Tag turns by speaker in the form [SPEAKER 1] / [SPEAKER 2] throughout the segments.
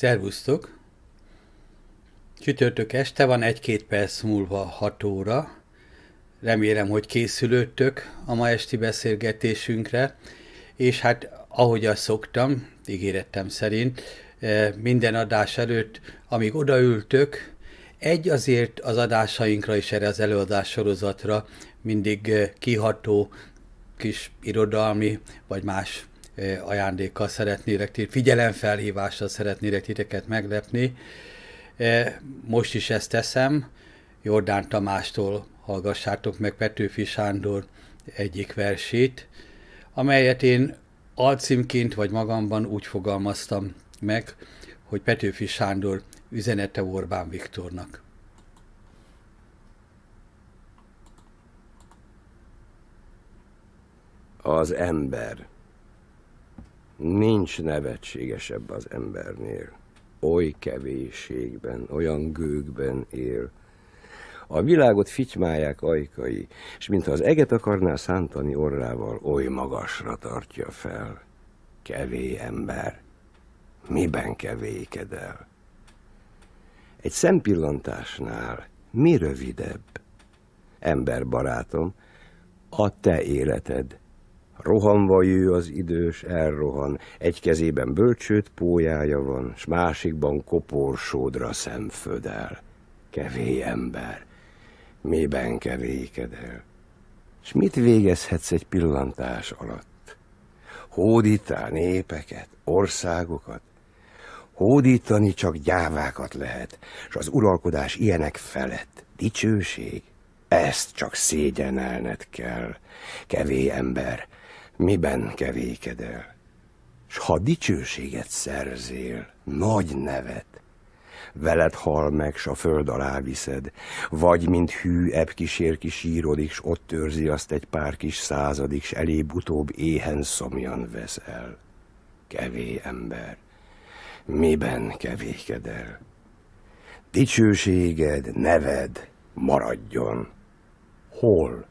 [SPEAKER 1] Szervusztok! Csütörtök este van, egy-két perc múlva 6 óra. Remélem, hogy készülődtök a ma esti beszélgetésünkre, és hát ahogy azt szoktam, ígérettem szerint, eh, minden adás előtt, amíg odaültök, egy azért az adásainkra és erre az előadás sorozatra mindig eh, kiható kis irodalmi vagy más ajándékkal szeretnélek, figyelemfelhívással szeretnélek titeket meglepni. Most is ezt teszem, Jordán Tamástól hallgassátok meg Petőfi Sándor egyik versét, amelyet én alcímként vagy magamban úgy fogalmaztam meg, hogy Petőfi Sándor üzenete Orbán Viktornak.
[SPEAKER 2] Az ember Nincs nevetségesebb az embernél. Oly kevéségben, olyan gőgben él. A világot fitymálják ajkai, és mintha az eget akarná szántani orrával, oly magasra tartja fel. Kevé ember, miben kevéked el? Egy szempillantásnál mi rövidebb? emberbarátom, a te életed Rohanva jő az idős, elrohan, egy kezében bölcsőt pójája van, s másikban koporsódra szemfödel. Kevély ember, miben kevékedel? S mit végezhetsz egy pillantás alatt? Hódítál népeket, országokat? Hódítani csak gyávákat lehet, s az uralkodás ilyenek felett. Dicsőség? Ezt csak szégyenelned kell. Kevé ember, miben kevékedel. S ha dicsőséget szerzél, nagy nevet, veled hal meg, s a föld alá viszed, vagy mint hű ebb kísérki sírodik, s ott őrzi azt egy pár kis századik, s elébb-utóbb éhen szomjan vesz el. Kevé ember, miben kevékedel? Dicsőséged, neved maradjon. Hol?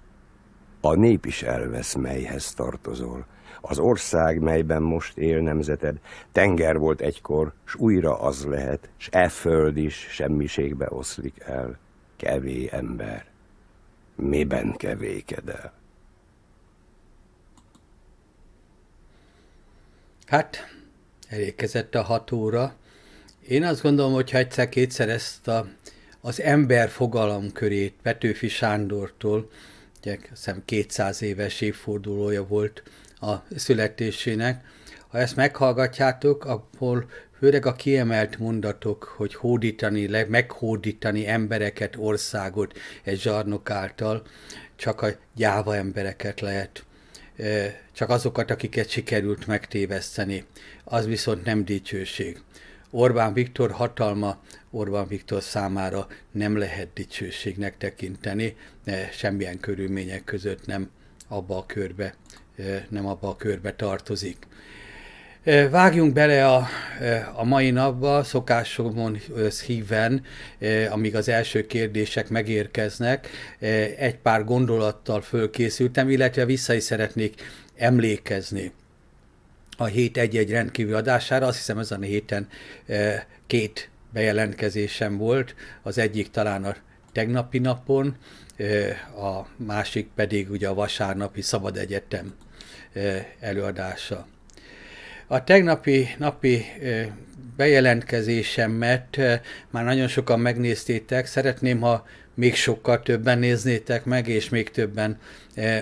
[SPEAKER 2] A nép is elvesz, melyhez tartozol. Az ország, melyben most él nemzeted, tenger volt egykor, s újra az lehet, s e föld is semmiségbe oszlik el. Kevé ember, miben kevékedel?
[SPEAKER 1] Hát, elékezett a hat óra. Én azt gondolom, hogy ha egyszer-kétszer ezt a, az ember körét Petőfi Sándortól, ugye, hiszem 200 éves évfordulója volt a születésének. Ha ezt meghallgatjátok, akkor főleg a kiemelt mondatok, hogy hódítani, meghódítani embereket, országot egy zsarnok által, csak a gyáva embereket lehet csak azokat, akiket sikerült megtéveszteni. Az viszont nem dicsőség. Orbán Viktor hatalma Orbán Viktor számára nem lehet dicsőségnek tekinteni, semmilyen körülmények között nem abba a körbe, eh, nem abba a körbe tartozik. Eh, vágjunk bele a, eh, a mai napba, szokásomon híven, amíg az első kérdések megérkeznek, egy pár gondolattal fölkészültem, illetve vissza is szeretnék emlékezni a hét egy-egy rendkívül adására. Azt hiszem ezen a héten e, két bejelentkezésem volt, az egyik talán a tegnapi napon, e, a másik pedig ugye a vasárnapi Szabad Egyetem e, előadása. A tegnapi napi bejelentkezésemet már nagyon sokan megnéztétek, szeretném, ha még sokkal többen néznétek meg, és még többen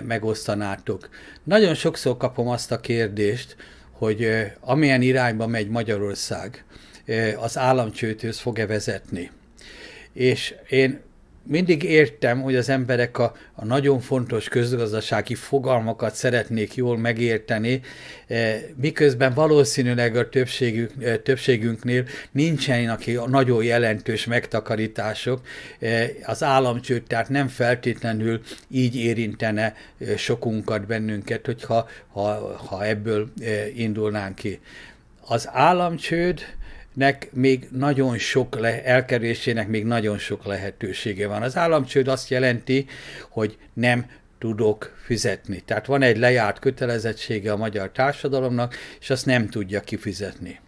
[SPEAKER 1] megosztanátok. Nagyon sokszor kapom azt a kérdést, hogy amilyen irányba megy Magyarország, az államcsőtőz fog-e vezetni. És én mindig értem, hogy az emberek a, a nagyon fontos közgazdasági fogalmakat szeretnék jól megérteni, eh, miközben valószínűleg a többségünk, eh, többségünknél nincsenek nagyon jelentős megtakarítások. Eh, az államcsőt tehát nem feltétlenül így érintene sokunkat bennünket, hogyha ha, ha ebből indulnánk ki. Az államcsőd nek még nagyon sok le, elkerülésének még nagyon sok lehetősége van. Az államcsőd azt jelenti, hogy nem tudok fizetni. Tehát van egy lejárt kötelezettsége a magyar társadalomnak, és azt nem tudja kifizetni.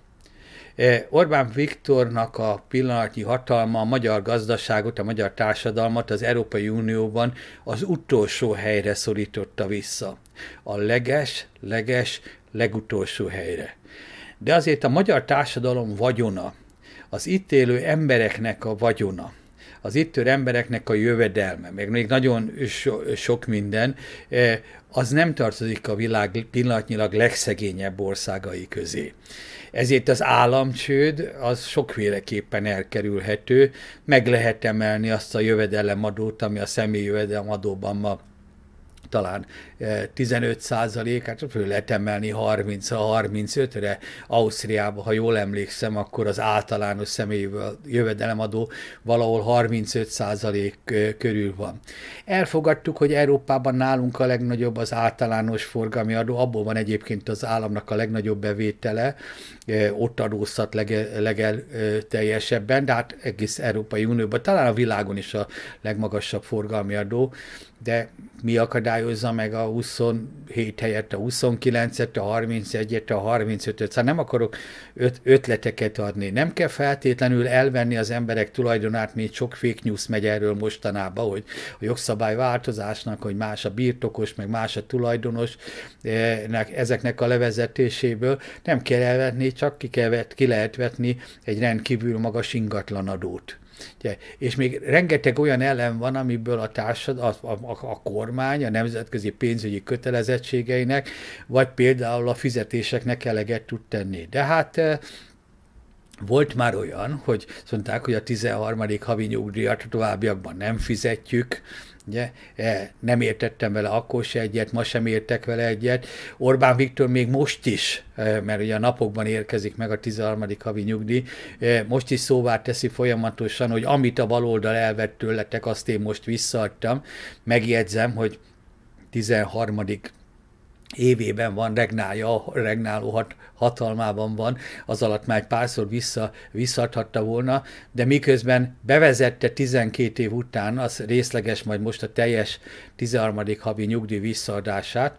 [SPEAKER 1] E, Orbán Viktornak a pillanatnyi hatalma a magyar gazdaságot, a magyar társadalmat az Európai Unióban az utolsó helyre szorította vissza. A leges, leges, legutolsó helyre de azért a magyar társadalom vagyona, az itt élő embereknek a vagyona, az itt élő embereknek a jövedelme, meg még nagyon so, sok minden, e, az nem tartozik a világ pillanatnyilag legszegényebb országai közé. Ezért az államcsőd az sokféleképpen elkerülhető, meg lehet emelni azt a jövedelemadót, ami a személy jövedelemadóban ma talán 15 eh, százalékát, föl lehet emelni 30-35-re. Ausztriában, ha jól emlékszem, akkor az általános személyi jövedelemadó valahol 35 százalék eh, körül van. Elfogadtuk, hogy Európában nálunk a legnagyobb az általános forgalmi adó, abból van egyébként az államnak a legnagyobb bevétele, eh, ott adóztat legelteljesebben, legel de hát egész Európai Unióban, talán a világon is a legmagasabb forgalmi adó de mi akadályozza meg a 27 helyett a 29-et, a 31-et, a 35 et Szóval nem akarok öt, ötleteket adni. Nem kell feltétlenül elvenni az emberek tulajdonát, még sok fake news megy erről mostanában, hogy a jogszabály változásnak, hogy más a birtokos, meg más a tulajdonos eh, ezeknek a levezetéséből. Nem kell elvetni, csak ki, kell vet, ki lehet vetni egy rendkívül magas ingatlanadót Ugye, és még rengeteg olyan elem van, amiből a társad, a, a, a kormány a nemzetközi pénzügyi kötelezettségeinek, vagy például a fizetéseknek eleget tud tenni. De hát eh, volt már olyan, hogy mondták, hogy a 13. havi nyugdíjat továbbiakban nem fizetjük, Ugye? E, nem értettem vele akkor se egyet, ma sem értek vele egyet. Orbán Viktor még most is, e, mert ugye a napokban érkezik meg a 13. havi nyugdíj, e, most is szóvá teszi folyamatosan, hogy amit a baloldal elvett tőletek, azt én most visszaadtam. Megjegyzem, hogy 13 évében van, regnálja, regnáló hat, hatalmában van, az alatt már egy párszor vissza, visszaadhatta volna, de miközben bevezette 12 év után, az részleges, majd most a teljes 13. havi nyugdíj visszaadását,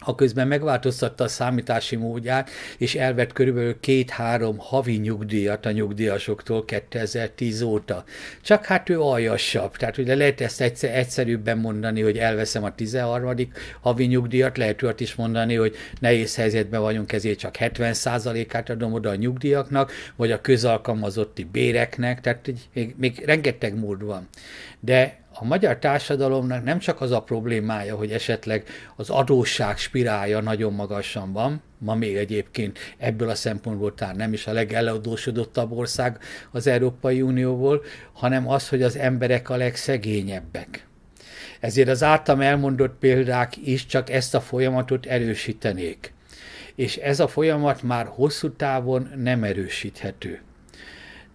[SPEAKER 1] a közben megváltoztatta a számítási módját, és elvett körülbelül két-három havi nyugdíjat a nyugdíjasoktól 2010 óta. Csak hát ő aljasabb, tehát ugye lehet ezt egyszer, egyszerűbben mondani, hogy elveszem a 13. havi nyugdíjat, lehet őt is mondani, hogy nehéz helyzetben vagyunk, ezért csak 70%-át adom oda a nyugdíjaknak, vagy a közalkalmazotti béreknek, tehát még, még rengeteg mód van. De a magyar társadalomnak nem csak az a problémája, hogy esetleg az adósság spirálja nagyon magasan van, ma még egyébként ebből a szempontból talán nem is a legeladósodottabb ország az Európai Unióból, hanem az, hogy az emberek a legszegényebbek. Ezért az általam elmondott példák is csak ezt a folyamatot erősítenék. És ez a folyamat már hosszú távon nem erősíthető.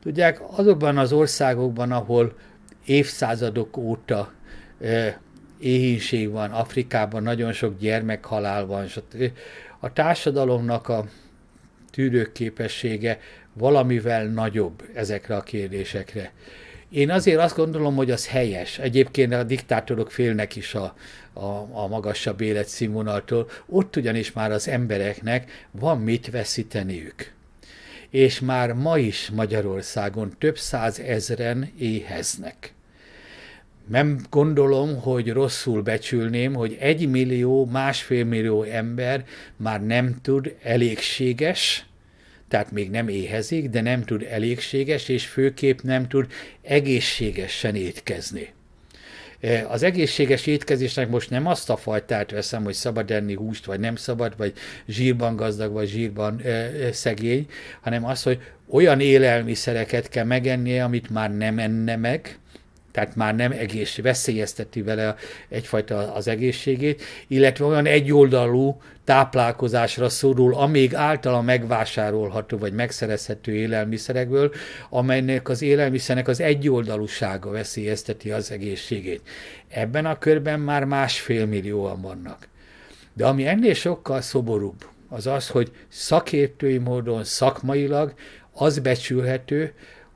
[SPEAKER 1] Tudják, azokban az országokban, ahol évszázadok óta éhínség van, Afrikában nagyon sok gyermekhalál van, és a társadalomnak a tűrőképessége valamivel nagyobb ezekre a kérdésekre. Én azért azt gondolom, hogy az helyes. Egyébként a diktátorok félnek is a, a, a magasabb életszínvonaltól. Ott ugyanis már az embereknek van mit veszíteniük. És már ma is Magyarországon több száz ezren éheznek nem gondolom, hogy rosszul becsülném, hogy egy millió, másfél millió ember már nem tud elégséges, tehát még nem éhezik, de nem tud elégséges, és főképp nem tud egészségesen étkezni. E, az egészséges étkezésnek most nem azt a fajtát veszem, hogy szabad enni húst, vagy nem szabad, vagy zsírban gazdag, vagy zsírban ö, e, e, szegény, hanem az, hogy olyan élelmiszereket kell megennie, amit már nem enne meg, tehát már nem egész veszélyezteti vele egyfajta az egészségét, illetve olyan egyoldalú táplálkozásra szorul, amíg általa megvásárolható vagy megszerezhető élelmiszerekből, amelynek az élelmiszernek az egyoldalúsága veszélyezteti az egészségét. Ebben a körben már másfél millióan vannak. De ami ennél sokkal szoborúbb, az az, hogy szakértői módon, szakmailag az becsülhető,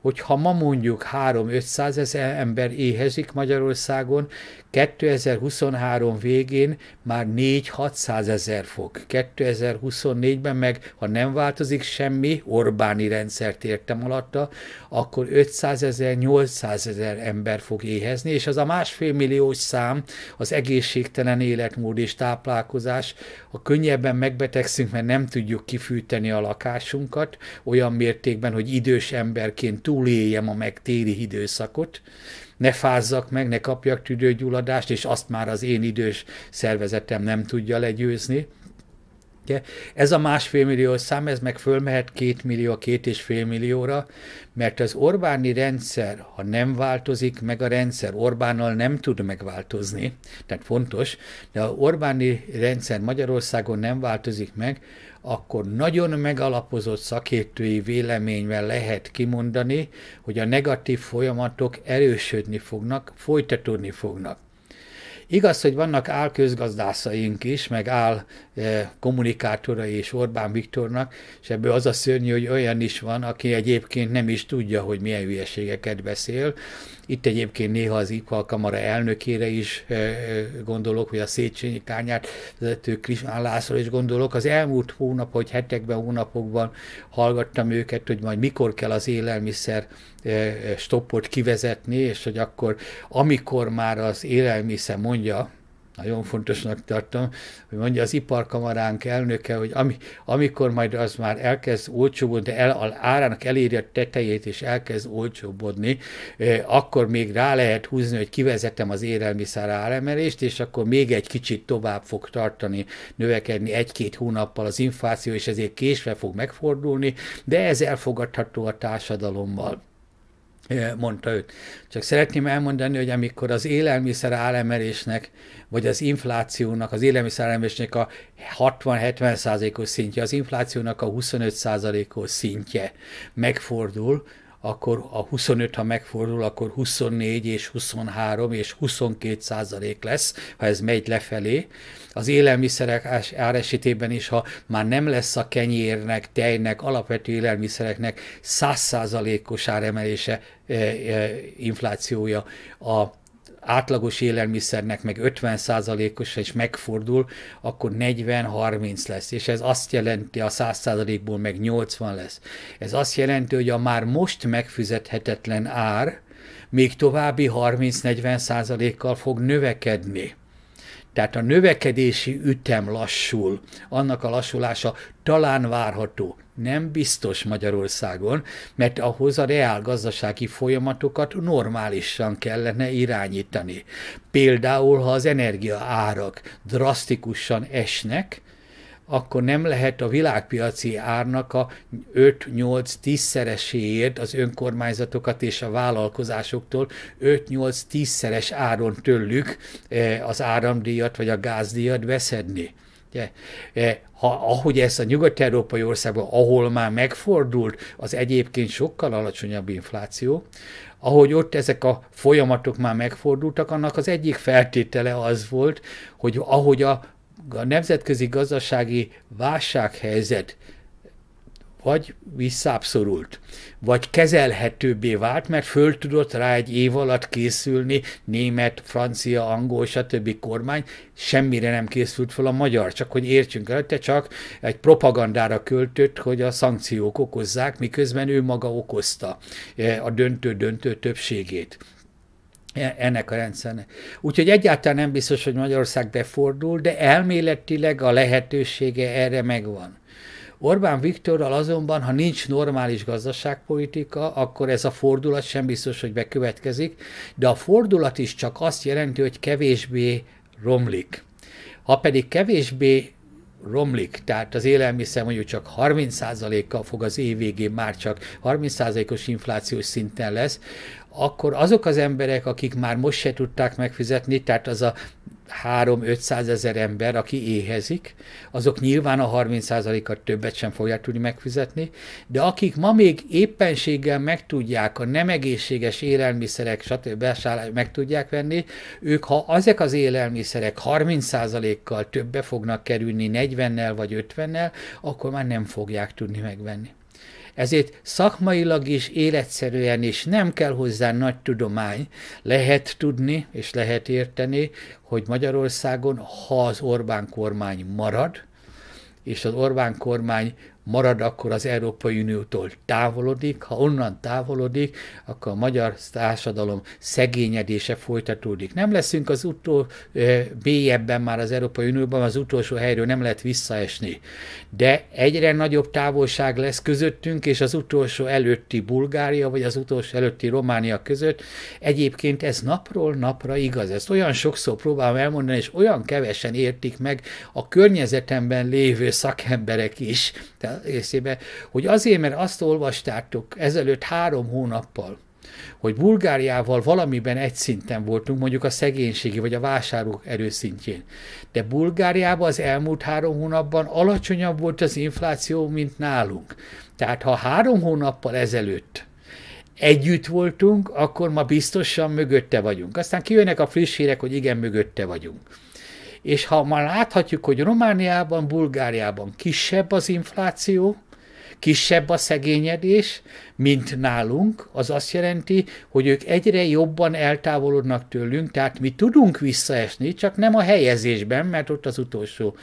[SPEAKER 1] hogyha ma mondjuk 3-500 ezer ember éhezik Magyarországon, 2023 végén már 4-600 ezer fog. 2024-ben meg, ha nem változik semmi, Orbáni rendszert értem alatta, akkor 500 ezer, 800 ezer ember fog éhezni, és az a másfél milliós szám, az egészségtelen életmód és táplálkozás, a könnyebben megbetegszünk, mert nem tudjuk kifűteni a lakásunkat olyan mértékben, hogy idős emberként túl túléljem a megtéri időszakot, ne fázzak meg, ne kapjak tüdőgyulladást, és azt már az én idős szervezetem nem tudja legyőzni. Ez a másfél millió szám, ez meg fölmehet két millió, két és fél millióra, mert az Orbáni rendszer, ha nem változik meg a rendszer, Orbánnal nem tud megváltozni, tehát fontos, de a Orbáni rendszer Magyarországon nem változik meg, akkor nagyon megalapozott szakértői véleményvel lehet kimondani, hogy a negatív folyamatok erősödni fognak, folytatódni fognak. Igaz, hogy vannak álközgazdászaink is, meg áll eh, kommunikátorai és Orbán Viktornak, és ebből az a szörnyű, hogy olyan is van, aki egyébként nem is tudja, hogy milyen hülyeségeket beszél, itt egyébként néha az kamara elnökére is gondolok, vagy a Széchenyi Tányát vezető Krisztán László is gondolok. Az elmúlt hónap, hogy hetekben, hónapokban hallgattam őket, hogy majd mikor kell az élelmiszer stoppot kivezetni, és hogy akkor, amikor már az élelmiszer mondja nagyon fontosnak tartom, hogy mondja az iparkamaránk elnöke, hogy ami, amikor majd az már elkezd olcsóbbodni, el, a árának eléri a tetejét, és elkezd olcsóbbodni, akkor még rá lehet húzni, hogy kivezetem az élelmiszer áremelést, és akkor még egy kicsit tovább fog tartani, növekedni egy-két hónappal az infláció, és ezért késve fog megfordulni, de ez elfogadható a társadalommal mondta őt. Csak szeretném elmondani, hogy amikor az élelmiszer áremelésnek, vagy az inflációnak, az élelmiszer áremelésnek a 60-70 százalékos szintje, az inflációnak a 25 százalékos szintje megfordul, akkor a 25, ha megfordul, akkor 24 és 23 és 22 százalék lesz, ha ez megy lefelé. Az élelmiszerek ár esetében is, ha már nem lesz a kenyérnek, tejnek, alapvető élelmiszereknek 100 százalékos áremelése, e, e, inflációja a átlagos élelmiszernek meg 50%-os és megfordul, akkor 40-30 lesz, és ez azt jelenti a 100%-ból meg 80 lesz. Ez azt jelenti, hogy a már most megfizethetetlen ár még további 30-40 kal fog növekedni. Tehát a növekedési ütem lassul, annak a lassulása talán várható, nem biztos Magyarországon, mert ahhoz a reál gazdasági folyamatokat normálisan kellene irányítani. Például, ha az energia árak drasztikusan esnek, akkor nem lehet a világpiaci árnak a 5-8-10 szereséért az önkormányzatokat és a vállalkozásoktól 5-8-10 szeres áron tőlük eh, az áramdíjat vagy a gázdíjat beszedni. Eh, ha, ahogy ez a nyugat-európai országban, ahol már megfordult az egyébként sokkal alacsonyabb infláció, ahogy ott ezek a folyamatok már megfordultak, annak az egyik feltétele az volt, hogy ahogy a a nemzetközi gazdasági válsághelyzet vagy visszábszorult, vagy kezelhetőbbé vált, mert föl tudott rá egy év alatt készülni német, francia, angol, stb. kormány, semmire nem készült fel a magyar, csak hogy értsünk előtte, csak egy propagandára költött, hogy a szankciók okozzák, miközben ő maga okozta eh, a döntő-döntő többségét. E, ennek a rendszernek. Úgyhogy egyáltalán nem biztos, hogy Magyarország befordul, de elméletileg a lehetősége erre megvan. Orbán Viktorral azonban, ha nincs normális gazdaságpolitika, akkor ez a fordulat sem biztos, hogy bekövetkezik, de a fordulat is csak azt jelenti, hogy kevésbé romlik. Ha pedig kevésbé romlik, tehát az élelmiszer mondjuk csak 30%-kal fog az év végén már csak 30%-os inflációs szinten lesz, akkor azok az emberek, akik már most se tudták megfizetni, tehát az a 3-500 ezer ember, aki éhezik, azok nyilván a 30%-at többet sem fogják tudni megfizetni, de akik ma még éppenséggel meg tudják a nem egészséges élelmiszerek, stb. meg tudják venni, ők ha ezek az élelmiszerek 30%-kal többe fognak kerülni 40-nel vagy 50-nel, akkor már nem fogják tudni megvenni. Ezért szakmailag is, életszerűen is nem kell hozzá nagy tudomány. Lehet tudni és lehet érteni, hogy Magyarországon, ha az Orbán kormány marad, és az Orbán kormány marad, akkor az Európai Uniótól távolodik, ha onnan távolodik, akkor a magyar társadalom szegényedése folytatódik. Nem leszünk az utó bélyebben már az Európai Unióban, az utolsó helyről nem lehet visszaesni, de egyre nagyobb távolság lesz közöttünk, és az utolsó előtti Bulgária, vagy az utolsó előtti Románia között. Egyébként ez napról napra igaz. Ezt olyan sokszor próbálom elmondani, és olyan kevesen értik meg a környezetemben lévő szakemberek is. Tehát eszébe, hogy azért, mert azt olvastátok ezelőtt három hónappal, hogy Bulgáriával valamiben egy szinten voltunk, mondjuk a szegénységi vagy a vásárlók erőszintjén. De Bulgáriában az elmúlt három hónapban alacsonyabb volt az infláció, mint nálunk. Tehát ha három hónappal ezelőtt együtt voltunk, akkor ma biztosan mögötte vagyunk. Aztán kijönnek a friss hírek, hogy igen, mögötte vagyunk és ha már láthatjuk, hogy Romániában, Bulgáriában kisebb az infláció, kisebb a szegényedés, mint nálunk, az azt jelenti, hogy ők egyre jobban eltávolodnak tőlünk, tehát mi tudunk visszaesni, csak nem a helyezésben, mert ott az utolsó,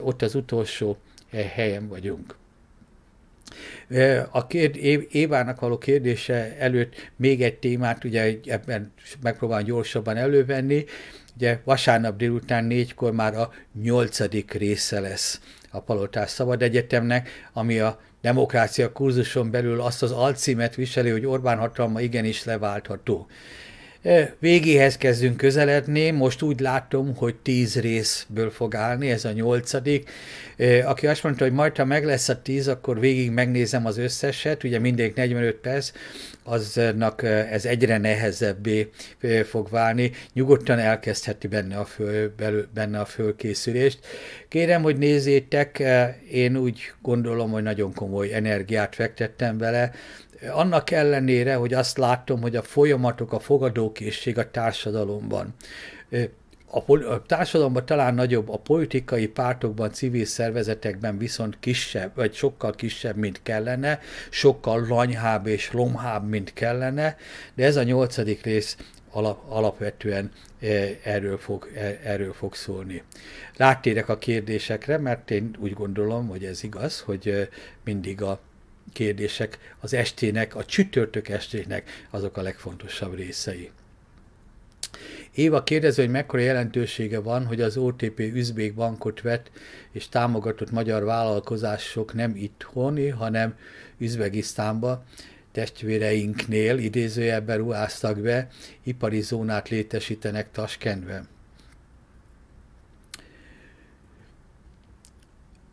[SPEAKER 1] ott az utolsó eh, helyen vagyunk. A kérd, Évának való kérdése előtt még egy témát, ugye ebben megpróbálom gyorsabban elővenni, Ugye vasárnap délután négykor már a nyolcadik része lesz a Palotás Szabad Egyetemnek, ami a demokrácia kurzuson belül azt az alcímet viseli, hogy Orbán hatalma igenis leváltható. Végéhez kezdünk közeledni, most úgy látom, hogy tíz részből fog állni, ez a nyolcadik. Aki azt mondta, hogy majd ha meg lesz a tíz, akkor végig megnézem az összeset, ugye mindig 45 perc, aznak ez egyre nehezebbé fog válni. Nyugodtan elkezdheti benne a, föl, benne a fölkészülést. Kérem, hogy nézzétek, én úgy gondolom, hogy nagyon komoly energiát fektettem bele, annak ellenére, hogy azt látom, hogy a folyamatok, a fogadókészség a társadalomban a, a társadalomban talán nagyobb, a politikai pártokban, civil szervezetekben viszont kisebb, vagy sokkal kisebb, mint kellene, sokkal lanyhább és lomhább, mint kellene, de ez a nyolcadik rész alap, alapvetően erről fog, e, erről fog szólni. Rátérek a kérdésekre, mert én úgy gondolom, hogy ez igaz, hogy mindig a kérdések az estének, a csütörtök estének azok a legfontosabb részei. Éva kérdezi, hogy mekkora jelentősége van, hogy az OTP üzbék bankot vett és támogatott magyar vállalkozások nem itthoni, hanem Üzbegisztánba testvéreinknél idézőjelben ruháztak be, ipari zónát létesítenek Taskentben.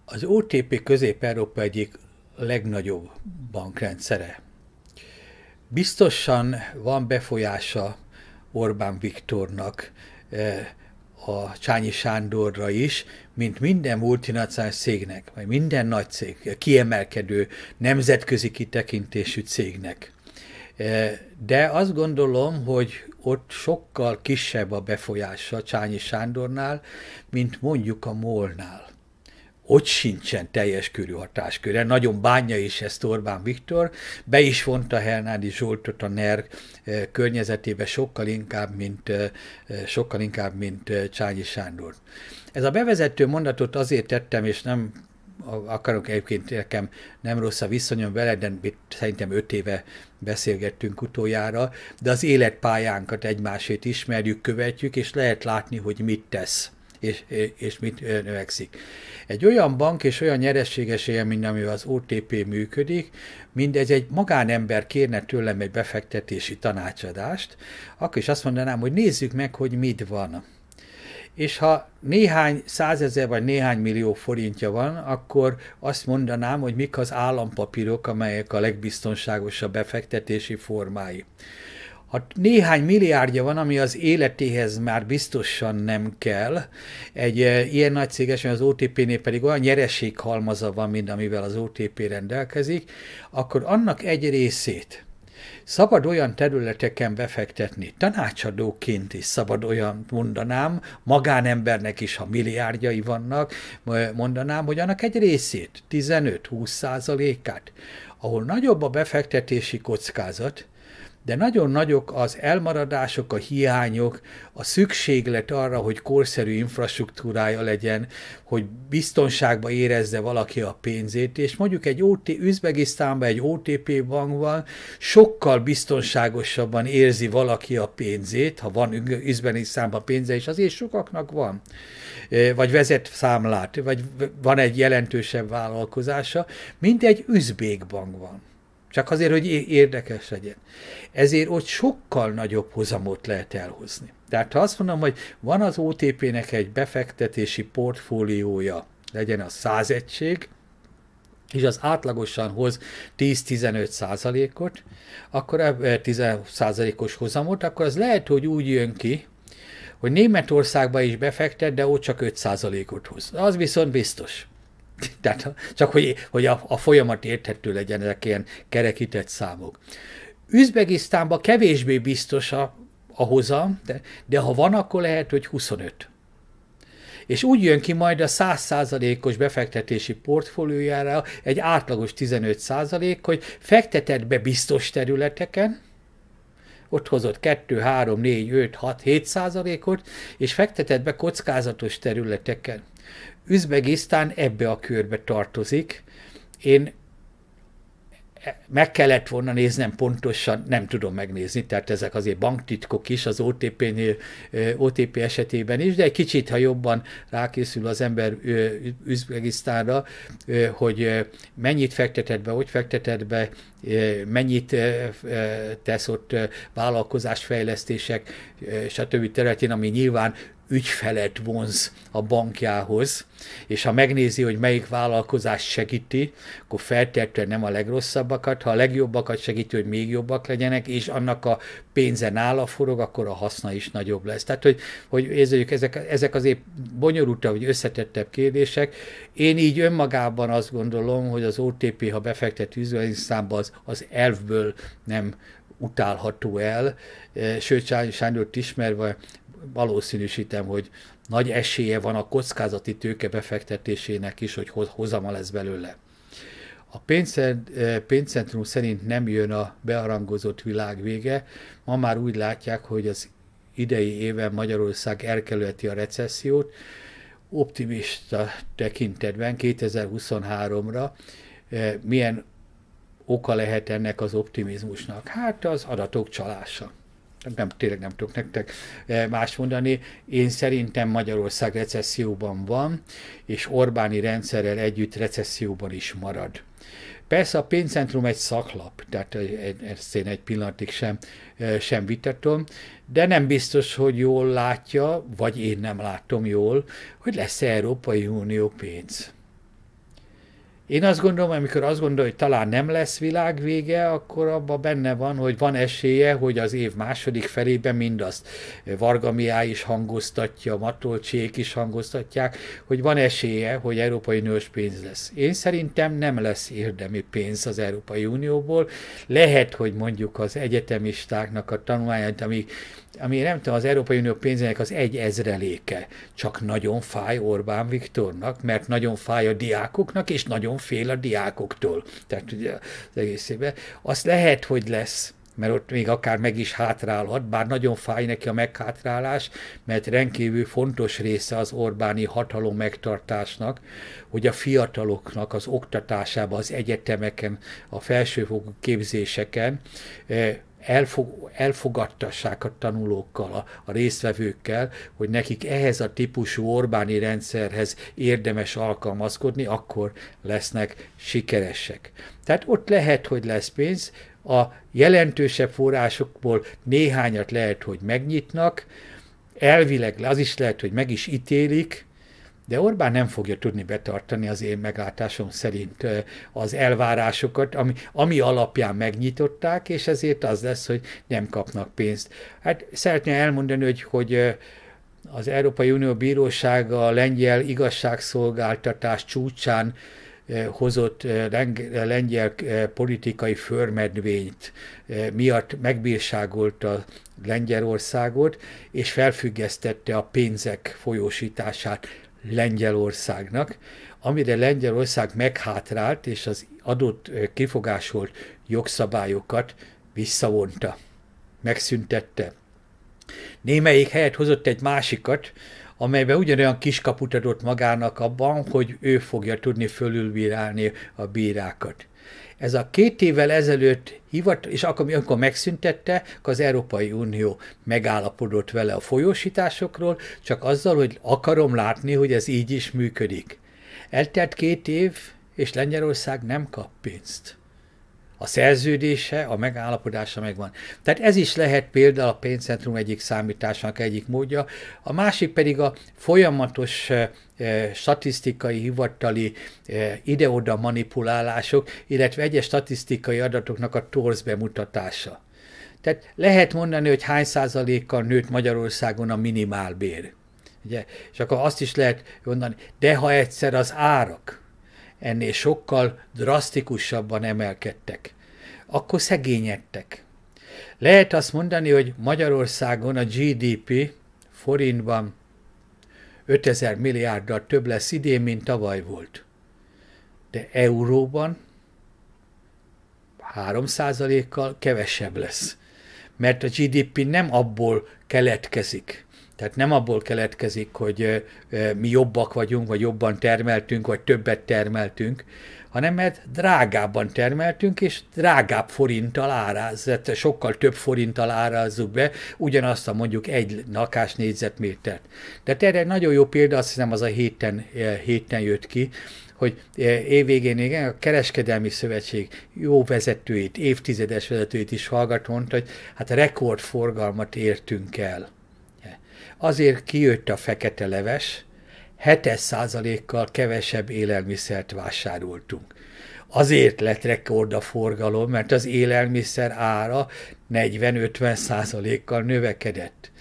[SPEAKER 1] Az OTP Közép-Európa egyik legnagyobb bankrendszere. Biztosan van befolyása Orbán Viktornak eh, a Csányi Sándorra is, mint minden multinacionális cégnek, vagy minden nagy cég, kiemelkedő nemzetközi kitekintésű cégnek. Eh, de azt gondolom, hogy ott sokkal kisebb a befolyása Csányi Sándornál, mint mondjuk a Molnál ott sincsen teljes körű hatásköre. Nagyon bánja is ezt Orbán Viktor, be is vonta Hernádi Zsoltot a NER eh, környezetébe sokkal inkább, mint, eh, eh, sokkal inkább, mint Csányi Sándor. Ez a bevezető mondatot azért tettem, és nem akarok egyébként nekem nem rossz a viszonyom veled, de szerintem öt éve beszélgettünk utoljára, de az életpályánkat egymásét ismerjük, követjük, és lehet látni, hogy mit tesz és, és mit növekszik. Egy olyan bank és olyan nyerességes élmény, ami az OTP működik, mindez egy magánember kérne tőlem egy befektetési tanácsadást, akkor is azt mondanám, hogy nézzük meg, hogy mit van és ha néhány százezer vagy néhány millió forintja van, akkor azt mondanám, hogy mik az állampapírok, amelyek a legbiztonságosabb befektetési formái ha néhány milliárdja van, ami az életéhez már biztosan nem kell, egy eh, ilyen nagy céges, az OTP-nél pedig olyan nyereség halmaza van, mint amivel az OTP rendelkezik, akkor annak egy részét szabad olyan területeken befektetni, tanácsadóként is szabad olyan mondanám, magánembernek is, ha milliárdjai vannak, mondanám, hogy annak egy részét, 15-20 százalékát, ahol nagyobb a befektetési kockázat, de nagyon nagyok az elmaradások, a hiányok, a szükséglet arra, hogy korszerű infrastruktúrája legyen, hogy biztonságba érezze valaki a pénzét, és mondjuk egy OT, Üzbegisztánban egy OTP bankban sokkal biztonságosabban érzi valaki a pénzét, ha van Üzbegisztánban pénze, és azért sokaknak van, e, vagy vezet számlát, vagy van egy jelentősebb vállalkozása, mint egy üzbék bankban. Csak azért, hogy érdekes legyen. Ezért ott sokkal nagyobb hozamot lehet elhozni. Tehát ha azt mondom, hogy van az OTP-nek egy befektetési portfóliója, legyen a százegység, és az átlagosan hoz 10-15 százalékot, akkor 10 eh, százalékos hozamot, akkor az lehet, hogy úgy jön ki, hogy Németországba is befektet, de ott csak 5 százalékot hoz. Az viszont biztos. Tehát csak hogy, hogy a, a folyamat érthető legyen, ezek ilyen kerekített számok. Üzbegisztánban kevésbé biztos a, a hozam, de, de ha van, akkor lehet, hogy 25. És úgy jön ki majd a 100%-os befektetési portfóliójára egy átlagos 15%, hogy fektetett be biztos területeken, ott hozott 2, 3, 4, 5, 6, 7 százalékot, és fektetett be kockázatos területeken. Üzbegisztán ebbe a körbe tartozik. Én meg kellett volna néznem pontosan, nem tudom megnézni, tehát ezek azért banktitkok is az otp OTP esetében is, de egy kicsit, ha jobban rákészül az ember Üzbegisztánra, hogy mennyit fektetett be, hogy fektetett be, mennyit tesz ott vállalkozásfejlesztések, stb. területén, ami nyilván ügyfelet vonz a bankjához, és ha megnézi, hogy melyik vállalkozás segíti, akkor feltétlenül nem a legrosszabbakat, ha a legjobbakat segíti, hogy még jobbak legyenek, és annak a pénze nála forog, akkor a haszna is nagyobb lesz. Tehát, hogy, hogy érzeljük, ezek, ezek azért bonyolultabb, vagy összetettebb kérdések. Én így önmagában azt gondolom, hogy az OTP, ha befektet üzleti számba, az, az elfből nem utálható el, sőt Sándort ismerve valószínűsítem, hogy nagy esélye van a kockázati tőke befektetésének is, hogy hozama lesz belőle. A eh, pénzcentrum szerint nem jön a beharangozott világ vége. Ma már úgy látják, hogy az idei éven Magyarország elkerülheti a recessziót, optimista tekintetben 2023-ra eh, milyen oka lehet ennek az optimizmusnak? Hát az adatok csalása nem, tényleg nem tudok nektek eh, más mondani. Én szerintem Magyarország recesszióban van, és Orbáni rendszerrel együtt recesszióban is marad. Persze a pénzcentrum egy szaklap, tehát ezt én egy pillanatig sem, eh, sem vitatom, de nem biztos, hogy jól látja, vagy én nem látom jól, hogy lesz Európai Unió pénz. Én azt gondolom, amikor azt gondolja, hogy talán nem lesz világvége, akkor abban benne van, hogy van esélye, hogy az év második felében mindazt eh, Varga Miály is hangoztatja, Matolcsék is hangoztatják, hogy van esélye, hogy Európai Uniós pénz lesz. Én szerintem nem lesz érdemi pénz az Európai Unióból. Lehet, hogy mondjuk az egyetemistáknak a tanulmányát, ami ami nem tudom, az Európai Unió pénzének az egy ezreléke. Csak nagyon fáj Orbán Viktornak, mert nagyon fáj a diákoknak, és nagyon fél a diákoktól. Tehát ugye az egészében. Azt lehet, hogy lesz mert ott még akár meg is hátrálhat, bár nagyon fáj neki a meghátrálás, mert rendkívül fontos része az Orbáni hatalom megtartásnak, hogy a fiataloknak az oktatásába, az egyetemeken, a felsőfokú képzéseken eh, elfog, elfogadtassák a tanulókkal, a, a résztvevőkkel, hogy nekik ehhez a típusú Orbáni rendszerhez érdemes alkalmazkodni, akkor lesznek sikeresek. Tehát ott lehet, hogy lesz pénz, a jelentősebb forrásokból néhányat lehet, hogy megnyitnak, elvileg az is lehet, hogy meg is ítélik, de Orbán nem fogja tudni betartani az én meglátásom szerint az elvárásokat, ami, ami alapján megnyitották, és ezért az lesz, hogy nem kapnak pénzt. Hát szeretném elmondani, hogy, hogy az Európai Unió Bírósága a lengyel igazságszolgáltatás csúcsán hozott lengyel politikai förmedvényt miatt megbírságolta Lengyelországot, és felfüggesztette a pénzek folyósítását Lengyelországnak, amire Lengyelország meghátrált, és az adott kifogásolt jogszabályokat visszavonta, megszüntette. Némelyik helyet hozott egy másikat, amelyben ugyanolyan kiskaput adott magának abban, hogy ő fogja tudni fölülbírálni a bírákat ez a két évvel ezelőtt hivat, és akkor, amikor megszüntette, akkor az Európai Unió megállapodott vele a folyósításokról, csak azzal, hogy akarom látni, hogy ez így is működik. Eltelt két év, és Lengyelország nem kap pénzt a szerződése, a megállapodása megvan. Tehát ez is lehet például a pénzcentrum egyik számításának egyik módja, a másik pedig a folyamatos eh, eh, statisztikai, hivatali eh, ide-oda manipulálások, illetve egyes statisztikai adatoknak a torz bemutatása. Tehát lehet mondani, hogy hány százalékkal nőtt Magyarországon a minimálbér. Ugye? És akkor azt is lehet mondani, de ha egyszer az árak, ennél sokkal drasztikusabban emelkedtek. Akkor szegényedtek. Lehet azt mondani, hogy Magyarországon a GDP forintban 5000 milliárddal több lesz idén, mint tavaly volt. De euróban 3%-kal kevesebb lesz. Mert a GDP nem abból keletkezik, tehát nem abból keletkezik, hogy mi jobbak vagyunk, vagy jobban termeltünk, vagy többet termeltünk, hanem mert drágábban termeltünk, és drágább forinttal tehát sokkal több forinttal árazzuk be ugyanazt a mondjuk egy lakás négyzetmétert. De erre egy nagyon jó példa, azt hiszem az a héten, héten jött ki, hogy évvégén igen, a kereskedelmi szövetség jó vezetőit, évtizedes vezetőit is hallgatott, hogy hát rekordforgalmat értünk el Azért kijött a fekete leves, 7%-kal kevesebb élelmiszert vásároltunk. Azért lett rekord a forgalom, mert az élelmiszer ára 40-50%-kal növekedett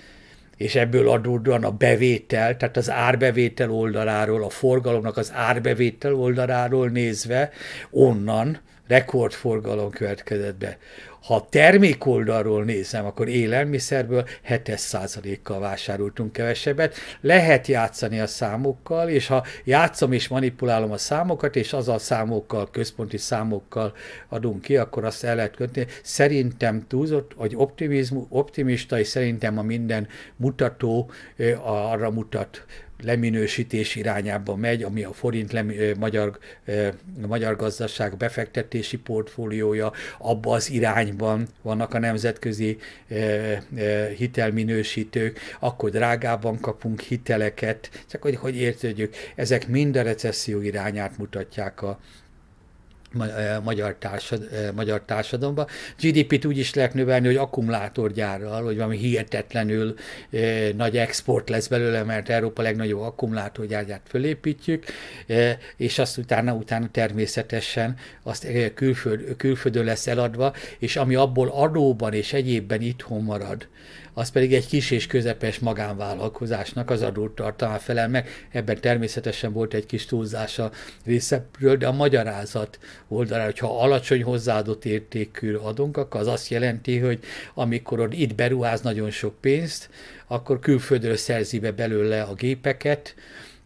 [SPEAKER 1] és ebből adódóan a bevétel, tehát az árbevétel oldaláról, a forgalomnak az árbevétel oldaláról nézve, onnan rekordforgalom következett be ha termék oldalról nézem, akkor élelmiszerből 7%-kal vásároltunk kevesebbet. Lehet játszani a számokkal, és ha játszom és manipulálom a számokat, és az a számokkal, központi számokkal adunk ki, akkor azt el lehet kötni. Szerintem túlzott, hogy optimizmus, optimista, és szerintem a minden mutató arra mutat, leminősítés irányába megy, ami a forint lemi, magyar, a magyar gazdaság befektetési portfóliója, abba az irányban vannak a nemzetközi hitelminősítők, akkor drágában kapunk hiteleket, csak hogy, hogy értődjük, ezek mind a recesszió irányát mutatják a, E, magyar, társad, e, magyar társadalomba. GDP-t úgy is lehet növelni, hogy akkumulátorgyárral, hogy valami hihetetlenül e, nagy export lesz belőle, mert Európa legnagyobb akkumulátorgyárját fölépítjük, és azt utána, utána természetesen azt külföld, külföldön lesz eladva, és ami abból adóban és egyébben itthon marad, az pedig egy kis és közepes magánvállalkozásnak az adót tartalmá felel meg. Ebben természetesen volt egy kis túlzás a de a magyarázat oldalára, hogyha alacsony hozzáadott értékű adunk, akkor az azt jelenti, hogy amikor itt beruház nagyon sok pénzt, akkor külföldről szerzi be belőle a gépeket,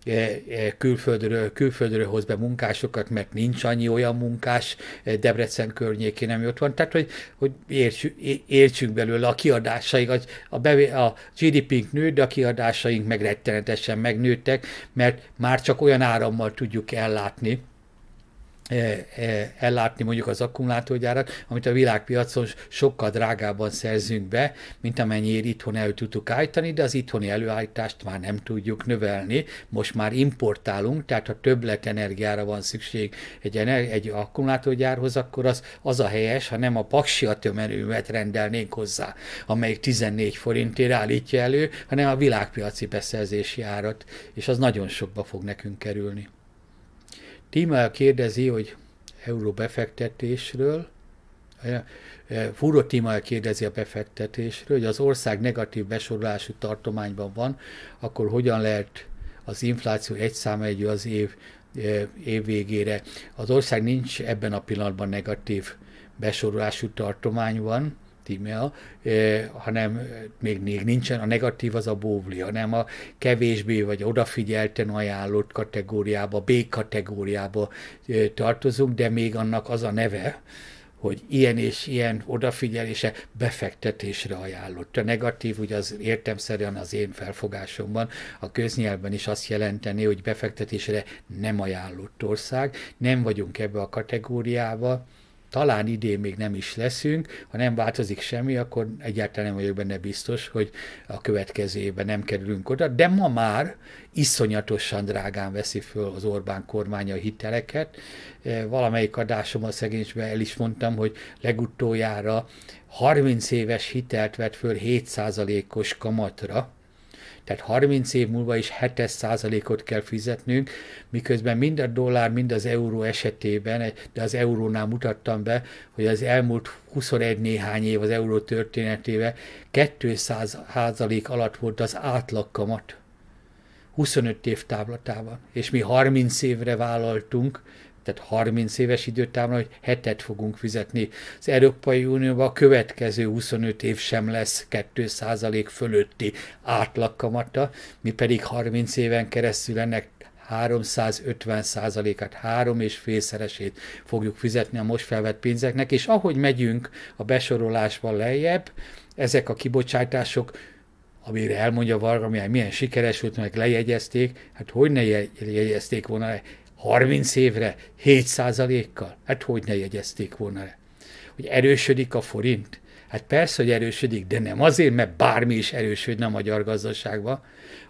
[SPEAKER 1] E, e, külföldről, külföldről hoz be munkásokat, mert nincs annyi olyan munkás e, Debrecen környékén, ami ott van. Tehát, hogy, hogy értsünk, értsünk belőle a kiadásaink, a, bevé, a GDP-nk nő, de a kiadásaink meg rettenetesen megnőttek, mert már csak olyan árammal tudjuk ellátni E, e, ellátni mondjuk az akkumulátorgyárat, amit a világpiacon sokkal drágábban szerzünk be, mint amennyiért itthon el tudtuk állítani, de az itthoni előállítást már nem tudjuk növelni, most már importálunk, tehát ha többlet energiára van szükség egy, egy akkumulátorgyárhoz, akkor az, az a helyes, ha nem a paksi atomerőmet rendelnénk hozzá, amelyik 14 forintért állítja elő, hanem a világpiaci beszerzési árat, és az nagyon sokba fog nekünk kerülni. Tímel kérdezi, hogy euró befektetésről, eh, eh, Fúró Tímel kérdezi a befektetésről, hogy az ország negatív besorolású tartományban van, akkor hogyan lehet az infláció egy egy az év, eh, év végére. Az ország nincs ebben a pillanatban negatív besorolású tartományban, e-mail, e, hanem még, még nincsen, a negatív az a bóvli, hanem a kevésbé vagy odafigyelten ajánlott kategóriába, B kategóriába e, tartozunk, de még annak az a neve, hogy ilyen és ilyen odafigyelése befektetésre ajánlott. A negatív, ugye az értemszerűen az én felfogásomban, a köznyelben is azt jelenteni, hogy befektetésre nem ajánlott ország, nem vagyunk ebbe a kategóriába, talán idén még nem is leszünk, ha nem változik semmi, akkor egyáltalán nem vagyok benne biztos, hogy a következő évben nem kerülünk oda, de ma már iszonyatosan drágán veszi föl az Orbán kormánya a hiteleket. E, valamelyik adásom a szegénysben el is mondtam, hogy legutoljára 30 éves hitelt vett föl 7%-os kamatra, tehát 30 év múlva is 7%-ot kell fizetnünk, miközben mind a dollár, mind az euró esetében, de az eurónál mutattam be, hogy az elmúlt 21 néhány év az euró történetéve 2% alatt volt az átlagkamat. 25 év távlatában, és mi 30 évre vállaltunk tehát 30 éves időtávra, hogy hetet fogunk fizetni. Az Európai Unióban a következő 25 év sem lesz 2% fölötti átlagkamata, mi pedig 30 éven keresztül ennek 350 százalékát, három és félszeresét fogjuk fizetni a most felvett pénzeknek, és ahogy megyünk a besorolásban lejjebb, ezek a kibocsátások amire elmondja Varga milyen sikeres volt, meg lejegyezték, hát hogy ne jegyezték volna 30 évre 7%-kal? Hát hogy ne jegyezték volna le? Hogy erősödik a forint? Hát persze, hogy erősödik, de nem azért, mert bármi is erősödne a magyar gazdaságban,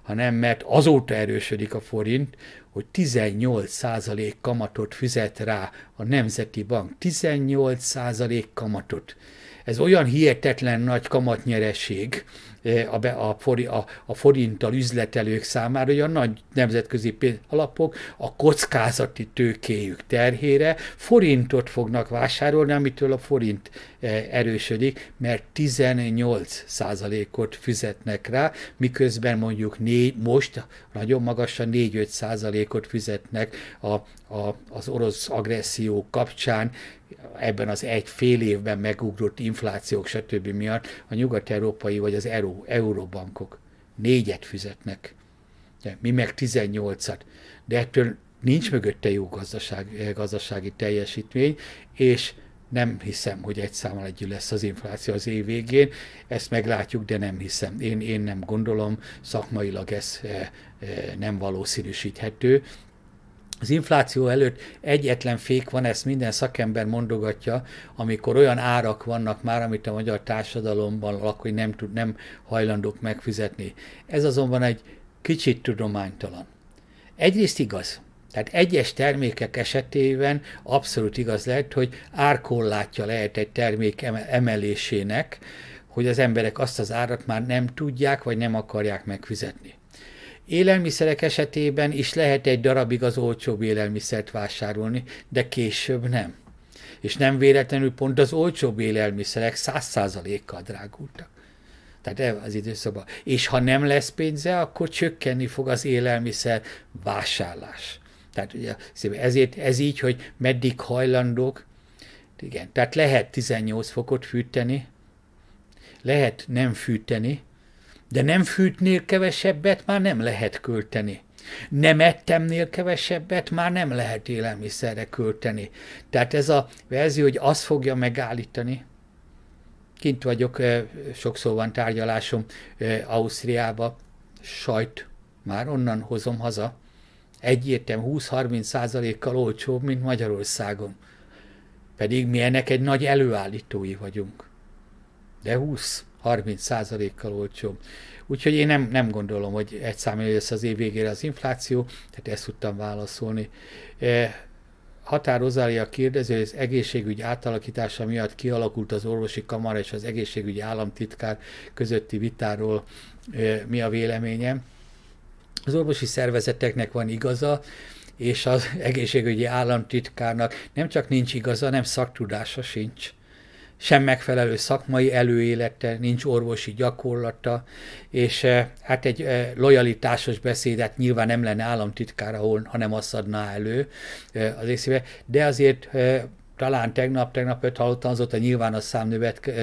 [SPEAKER 1] hanem mert azóta erősödik a forint, hogy 18% kamatot fizet rá a Nemzeti Bank. 18% kamatot. Ez olyan hihetetlen nagy kamatnyereség, E, a, a, fori, a, a forinttal üzletelők számára, hogy a nagy nemzetközi alapok a kockázati tőkéjük terhére forintot fognak vásárolni, amitől a forint e, erősödik, mert 18%-ot fizetnek rá, miközben mondjuk négy, most nagyon magasan 4-5 százalékot fizetnek a, a, az orosz agresszió kapcsán, ebben az egy fél évben megugrott inflációk, stb. miatt a nyugat-európai vagy az európai euró, euróbankok négyet fizetnek, mi meg 18-at, de ettől nincs mögötte jó gazdaság, eh, gazdasági teljesítmény, és nem hiszem, hogy egy számmal együtt lesz az infláció az év végén. Ezt meglátjuk, de nem hiszem. Én, én nem gondolom, szakmailag ez e, e, nem valószínűsíthető az infláció előtt egyetlen fék van, ezt minden szakember mondogatja, amikor olyan árak vannak már, amit a magyar társadalomban lakói nem tud, nem hajlandók megfizetni. Ez azonban egy kicsit tudománytalan. Egyrészt igaz, tehát egyes termékek esetében abszolút igaz lehet, hogy árkollátja lehet egy termék emelésének, hogy az emberek azt az árat már nem tudják, vagy nem akarják megfizetni. Élelmiszerek esetében is lehet egy darabig az olcsóbb élelmiszert vásárolni, de később nem. És nem véletlenül pont az olcsóbb élelmiszerek száz százalékkal drágultak. Tehát ez az időszakban. És ha nem lesz pénze, akkor csökkenni fog az élelmiszer vásárlás. Tehát ugye, ezért ez így, hogy meddig hajlandók, igen, tehát lehet 18 fokot fűteni, lehet nem fűteni, de nem fűtnél kevesebbet már nem lehet költeni. Nem ettemnél kevesebbet már nem lehet élelmiszerre költeni. Tehát ez a verzió, hogy azt fogja megállítani. Kint vagyok, eh, sokszor van tárgyalásom eh, Ausztriába, sajt, már onnan hozom haza. egyértem 20-30 százalékkal olcsóbb, mint Magyarországon. Pedig mi ennek egy nagy előállítói vagyunk. De 20 30%-kal olcsóbb. Úgyhogy én nem, nem gondolom, hogy egy számára lesz az év végére az infláció, tehát ezt tudtam válaszolni. E, Határ Rozália kérdező, hogy az egészségügy átalakítása miatt kialakult az orvosi kamara és az egészségügyi államtitkár közötti vitáról e, mi a véleményem. Az orvosi szervezeteknek van igaza, és az egészségügyi államtitkárnak nem csak nincs igaza, nem szaktudása sincs sem megfelelő szakmai előélete, nincs orvosi gyakorlata, és eh, hát egy eh, lojalitásos beszédet nyilván nem lenne államtitkára, hanem azt adná elő eh, az észébe, de azért talán tegnap, tegnap öt hallottam, azóta nyilván a szám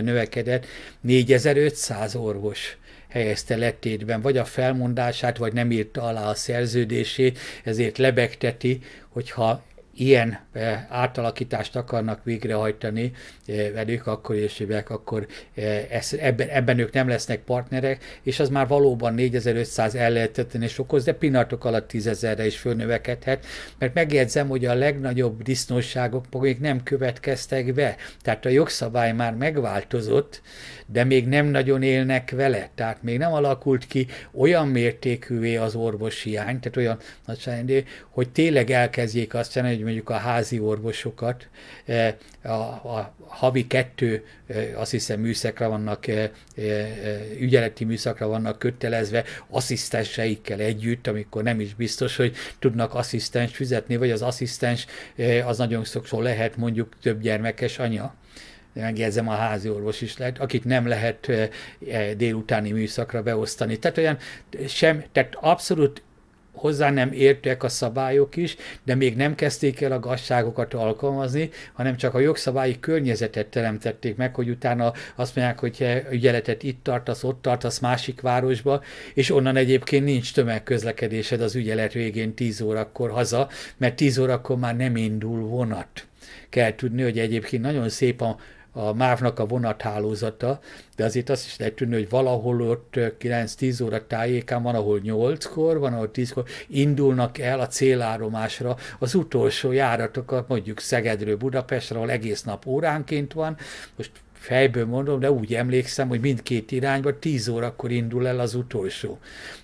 [SPEAKER 1] növekedett, 4500 orvos helyezte letétben, vagy a felmondását, vagy nem írta alá a szerződését, ezért lebegteti, hogyha ilyen eh, átalakítást akarnak végrehajtani eh, velük, akkor és évek, akkor eh, ebben, ebben ők nem lesznek partnerek, és az már valóban 4500 és okoz, de pillanatok alatt 10.000-re is fölnövekedhet, mert megjegyzem, hogy a legnagyobb disznóságok még nem következtek be, tehát a jogszabály már megváltozott, de még nem nagyon élnek vele, tehát még nem alakult ki olyan mértékűvé az orvos hiány, tehát olyan nagyságrendé, hogy tényleg elkezdjék azt csinálni, hogy mondjuk a házi orvosokat eh, a, a havi kettő, eh, azt hiszem műszakra vannak, eh, ügyeleti műszakra vannak kötelezve asszisztenseikkel együtt, amikor nem is biztos, hogy tudnak asszisztens fizetni, vagy az asszisztens az nagyon sokszor lehet mondjuk több gyermekes anya megjegyzem, a házi orvos is lehet, akit nem lehet e, délutáni műszakra beosztani. Tehát olyan sem, tehát abszolút hozzá nem értőek a szabályok is, de még nem kezdték el a gazságokat alkalmazni, hanem csak a jogszabályi környezetet teremtették meg, hogy utána azt mondják, hogy e, ügyeletet itt tartasz, ott tartasz másik városba, és onnan egyébként nincs tömegközlekedésed az ügyelet végén 10 órakor haza, mert 10 órakor már nem indul vonat kell tudni, hogy egyébként nagyon szép a a mávnak a vonathálózata, de azért azt is lehet tűnni, hogy valahol ott 9-10 óra tájékán van, ahol 8-kor, van, ahol 10-kor indulnak el a célállomásra az utolsó járatokat, mondjuk Szegedről Budapestre, ahol egész nap óránként van, most fejből mondom, de úgy emlékszem, hogy mindkét irányba 10 órakor indul el az utolsó.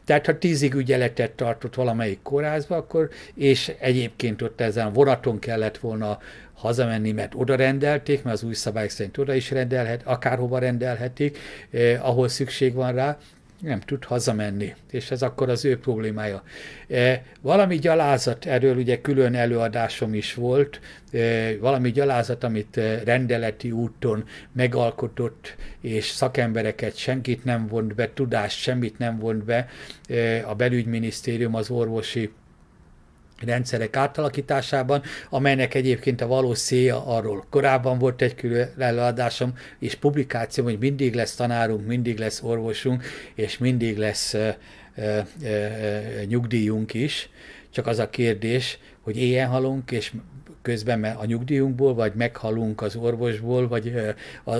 [SPEAKER 1] Tehát ha tízig ügyeletet tartott valamelyik kórházba, akkor, és egyébként ott ezen vonaton kellett volna hazamenni, mert oda rendelték, mert az új szabály szerint oda is rendelhet, akárhova rendelhetik, eh, ahol szükség van rá, nem tud hazamenni, és ez akkor az ő problémája. Eh, valami gyalázat, erről ugye külön előadásom is volt, eh, valami gyalázat, amit eh, rendeleti úton megalkotott, és szakembereket senkit nem vont be, tudást semmit nem vont be, eh, a belügyminisztérium, az orvosi rendszerek átalakításában, amelynek egyébként a valós célja arról. Korábban volt egy külön előadásom és publikációm, hogy mindig lesz tanárunk, mindig lesz orvosunk, és mindig lesz ö, ö, ö, nyugdíjunk is. Csak az a kérdés, hogy éjjel halunk, és közben a nyugdíjunkból, vagy meghalunk az orvosból, vagy